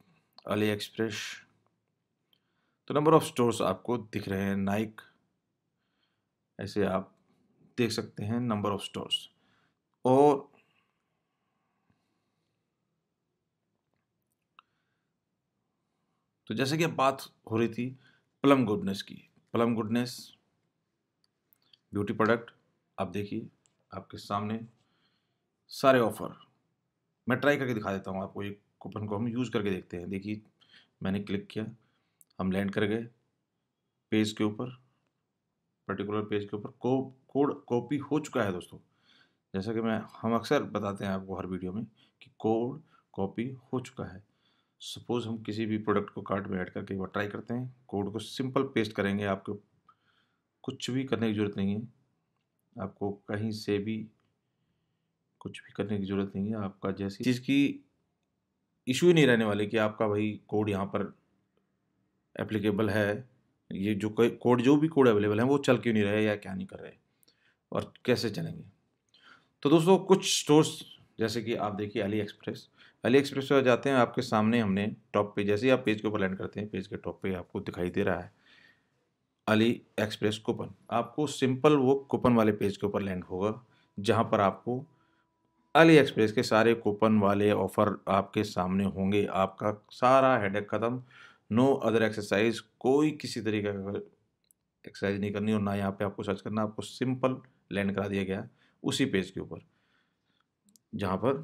AliExpress तो नंबर ऑफ स्टोर्स आपको दिख रहे हैं नाइक ऐसे आप देख सकते हैं नंबर ऑफ स्टोर्स और तो जैसे कि बात हो रही थी प्लम गुडनेस की प्लम गुडनेस ब्यूटी प्रोडक्ट आप देखिए आपके सामने सारे ऑफ़र मैं ट्राई करके दिखा देता हूँ आपको एक कूपन को हम यूज़ करके देखते हैं देखिए मैंने क्लिक किया हम लैंड कर गए पेज के ऊपर पर्टिकुलर पेज के ऊपर को कोड कॉपी हो चुका है दोस्तों जैसा कि मैं हम अक्सर बताते हैं आपको हर वीडियो में कि कोड कॉपी हो चुका है सपोज़ हम किसी भी प्रोडक्ट को कार्ट में ऐड करके एक बार ट्राई करते हैं कोड को सिंपल पेस्ट करेंगे आपको कुछ भी करने की ज़रूरत नहीं है आपको कहीं से भी कुछ भी करने की ज़रूरत नहीं है आपका जैसी चीज़ की इशू ही नहीं रहने वाले कि आपका भाई कोड यहाँ पर एप्लीकेबल है ये जो कोड जो भी कोड अवेलेबल है वो चल क्यों नहीं रहे या क्या नहीं कर रहे और कैसे चलेंगे तो दोस्तों कुछ स्टोर्स जैसे कि आप देखिए अली एक्सप्रेस अली एक्सप्रेस पर जाते हैं आपके सामने हमने टॉप पे जैसे ही आप पेज के ऊपर लैंड करते हैं पेज के टॉप पे आपको दिखाई दे रहा है अली एक्सप्रेस कूपन आपको सिंपल वो कूपन वाले पेज के ऊपर लैंड होगा जहाँ पर आपको अली एक्सप्रेस के सारे कूपन वाले ऑफ़र आपके सामने होंगे आपका सारा हेडेक ख़त्म नो अदर एक्सरसाइज कोई किसी तरीके का एक्सरसाइज नहीं करनी और ना यहाँ पे आपको सर्च करना आपको सिंपल लैंड करा दिया गया उसी पेज के ऊपर जहाँ पर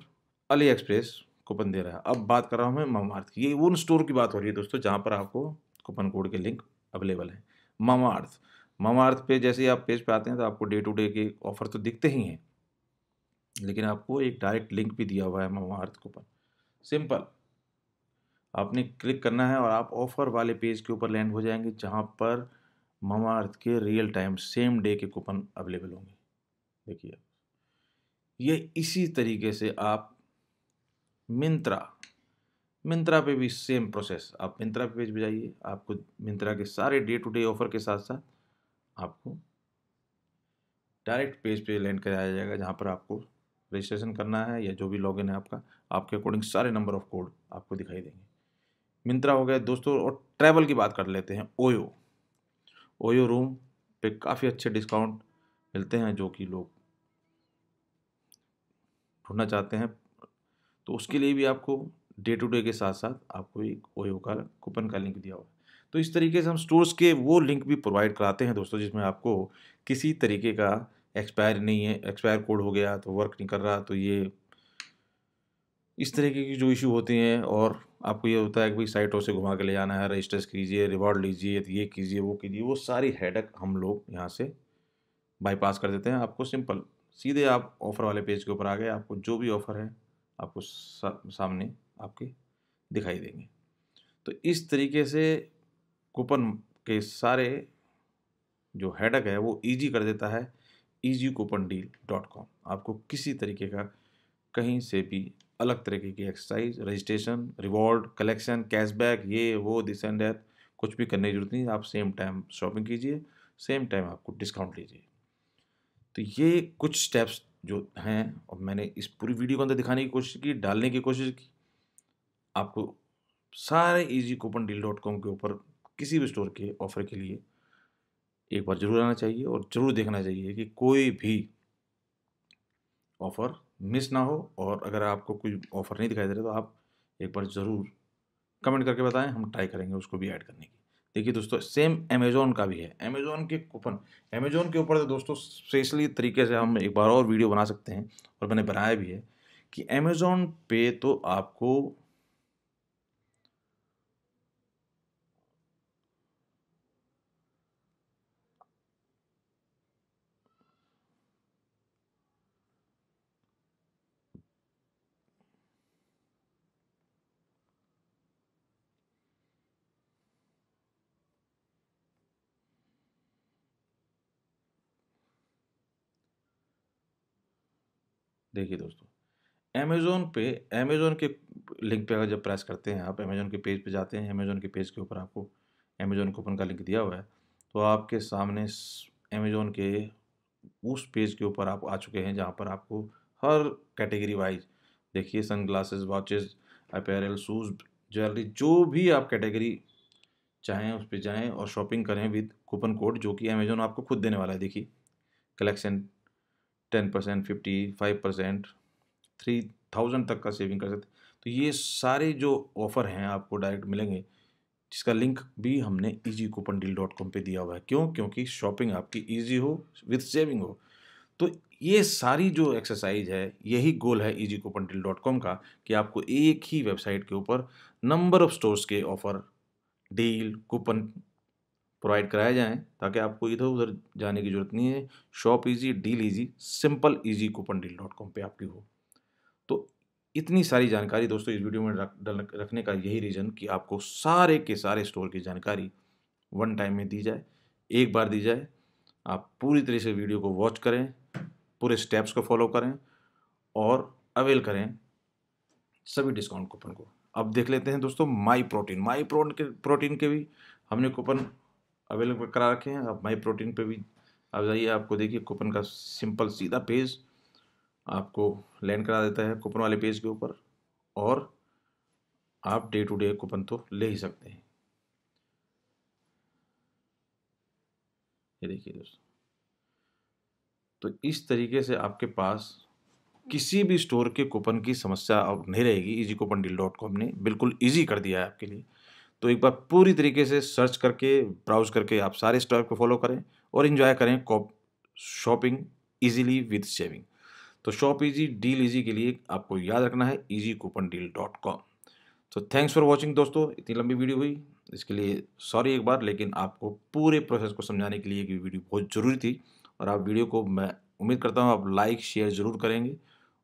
अली एक्सप्रेस कूपन दे रहा है अब बात कर रहा हूँ मैं मामा अर्थ की ये उन स्टोर की बात हो रही है दोस्तों जहाँ पर आपको कूपन कोड के लिंक अवेलेबल है मामा अर्थ मामा अर्थ पे जैसे ही आप पेज पे आते हैं तो आपको डे टू डे के ऑफर तो दिखते ही हैं लेकिन आपको एक डायरेक्ट लिंक भी दिया हुआ है मामा अर्थ कूपन सिंपल आपने क्लिक करना है और आप ऑफ़र वाले पेज के ऊपर लैंड हो जाएंगे जहाँ पर मामा अर्थ के रियल टाइम सेम डे के कूपन अवेलेबल होंगे देखिए ये इसी तरीके से आप मिंत्रा मिंत्रा पे भी सेम प्रोसेस आप मिंत्रा पे पेज पे जाइए आपको मिंत्रा के सारे डे टू डे ऑफ़र के साथ साथ आपको डायरेक्ट पेज पे लैंड कराया जाएगा जहाँ पर आपको रजिस्ट्रेशन करना है या जो भी लॉगिन है आपका आपके अकॉर्डिंग सारे नंबर ऑफ कोड आपको दिखाई देंगे मिंत्रा हो गया दोस्तों और ट्रैवल की बात कर लेते हैं ओयो ओयो रूम पे काफ़ी अच्छे डिस्काउंट मिलते हैं जो कि लोग ढूंढना चाहते हैं तो उसके लिए भी आपको डे टू डे के साथ साथ आपको एक ओयो का कूपन का लिंक दिया हुआ है तो इस तरीके से हम स्टोर्स के वो लिंक भी प्रोवाइड कराते हैं दोस्तों जिसमें आपको किसी तरीके का एक्सपायर नहीं है एक्सपायर कोड हो गया तो वर्क नहीं कर रहा तो ये इस तरीके की जो इशू होते हैं और आपको ये होता है कि भाई साइटों से घुमा के ले जाना है रजिस्टर्स कीजिए रिवॉर्ड लीजिए ये कीजिए वो कीजिए वो सारी हेडक हम लोग यहाँ से बाईपास कर देते हैं आपको सिंपल सीधे आप ऑफ़र वाले पेज के ऊपर आ गए आपको जो भी ऑफ़र है आपको सा, सामने आपके दिखाई देंगे तो इस तरीके से कूपन के सारे जो हेडक है वो ईजी कर देता है easy coupon deal dot com आपको किसी तरीके का कहीं से भी अलग तरीके की exercise registration reward collection cashback ये वो दिस एंड दैट कुछ भी करने की जरूरत नहीं आप सेम टाइम शॉपिंग कीजिए सेम टाइम आपको डिस्काउंट लीजिए तो ये कुछ स्टेप्स जो हैं और मैंने इस पूरी वीडियो के अंदर दिखाने की कोशिश की डालने की कोशिश की आपको सारे easy coupon deal dot com के ऊपर किसी भी स्टोर के ऑफर के लिए एक बार ज़रूर आना चाहिए और ज़रूर देखना चाहिए कि कोई भी ऑफ़र मिस ना हो और अगर आपको कोई ऑफ़र नहीं दिखाई दे रहा तो आप एक बार ज़रूर कमेंट करके बताएं हम ट्राई करेंगे उसको भी ऐड करने की देखिए दोस्तों सेम अमेज़ोन का भी है अमेज़ोन के कूपन अमेज़ोन के ऊपर तो दोस्तों स्पेशली तरीके से हम एक बार और वीडियो बना सकते हैं और मैंने बनाया भी है कि अमेज़ोन पे तो आपको देखिए दोस्तों अमेज़ोन पे अमेज़ोन के लिंक पे अगर जब प्रेस करते हैं आप अमेज़ोन के पेज पे जाते हैं अमेज़ोन के पेज के ऊपर आपको अमेज़ोन कूपन का लिंक दिया हुआ है तो आपके सामने अमेज़ोन के उस पेज के ऊपर आप आ चुके हैं जहाँ पर आपको हर कैटेगरी वाइज देखिए sunglasses watches apparel shoes jewellery जो भी आप कैटेगरी चाहें उस पर जाएँ और शॉपिंग करें विद कूपन कोड जो कि अमेज़ोन आपको खुद देने वाला है देखिए collection ten percent fifty five percent three thousand तक का सेविंग कर सकते तो ये सारे जो ऑफ़र हैं आपको डायरेक्ट मिलेंगे जिसका लिंक भी हमने easy coupon deal dot com पर दिया हुआ है क्यों क्योंकि शॉपिंग आपकी ईजी हो विथ सेविंग हो तो ये सारी जो एक्सरसाइज है यही गोल है easy coupon deal dot com का कि आपको एक ही वेबसाइट के ऊपर नंबर ऑफ स्टोर्स के ऑफ़र डील कूपन प्रोवाइड कराए जाएँ ताकि आपको इधर उधर जाने की ज़रूरत नहीं है shop easy deal easy simple easy coupon deal dot com पर आपकी हो तो इतनी सारी जानकारी दोस्तों इस वीडियो में रख रखने का यही रीज़न कि आपको सारे के सारे स्टोर की जानकारी वन टाइम में दी जाए एक बार दी जाए आप पूरी तरह से वीडियो को वॉच करें पूरे स्टेप्स को फॉलो करें और अवेल करें सभी डिस्काउंट कूपन को अब देख लेते हैं दोस्तों माई प्रोटीन माई प्रोटीन के भी हमने कूपन अवेलेबल करा रखे हैं आप माई प्रोटीन पर भी आप जाइए आपको देखिए कूपन का सिंपल सीधा पेज आपको लैंड करा देता है कूपन वाले पेज के ऊपर और आप डे टू डे कूपन तो ले ही सकते हैं ये देखिए दोस्तों तो इस तरीके से आपके पास किसी भी स्टोर के कूपन की समस्या अब नहीं रहेगी easy coupon deal dot com ने बिल्कुल इजी कर दिया है आपके लिए तो एक बार पूरी तरीके से सर्च करके ब्राउज करके आप सारे स्टॉक को फॉलो करें और इन्जॉय करें corp shopping easily with saving तो शॉप ईजी डील ईजी के लिए आपको याद रखना है easy coupon deal dot com तो थैंक्स फॉर वॉचिंग दोस्तों इतनी लंबी वीडियो हुई इसके लिए सॉरी एक बार लेकिन आपको पूरे प्रोसेस को समझाने के लिए कि वीडियो बहुत ज़रूरी थी और आप वीडियो को मैं उम्मीद करता हूँ आप लाइक शेयर ज़रूर करेंगे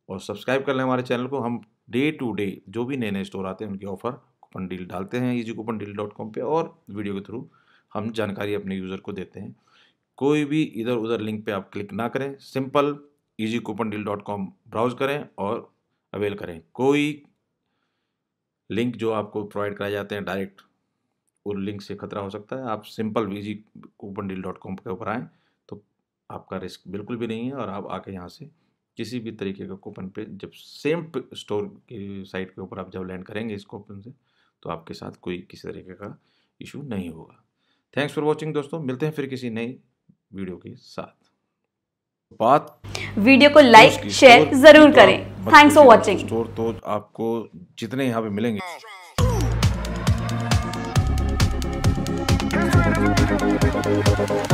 और सब्सक्राइब कर लें हमारे चैनल को हम डे टू डे जो भी नए नए स्टोर आते हैं उनके ऑफ़र कूपन डील डालते हैं easy coupon deal dot com पर और वीडियो के थ्रू हम जानकारी अपने यूज़र को देते हैं कोई भी इधर उधर लिंक पे आप क्लिक ना करें simple easy coupon deal dot com browse करें और अवेल करें कोई लिंक जो आपको प्रोवाइड कराए जाते हैं डायरेक्ट उन लिंक से खतरा हो सकता है आप simple easy coupon deal dot com के ऊपर आएँ तो आपका रिस्क बिल्कुल भी नहीं है और आप आके यहाँ से किसी भी तरीके का कूपन पे जब सेम स्टोर की साइट के ऊपर आप जब लैंड करेंगे इस कूपन से तो आपके साथ कोई किसी तरीके का इशू नहीं होगा थैंक्स फॉर वॉचिंग दोस्तों मिलते हैं फिर किसी नई वीडियो के साथ बात वीडियो को लाइक शेयर जरूर करें थैंक्स फॉर वॉचिंग स्टोर तो आपको जितने यहाँ पे मिलेंगे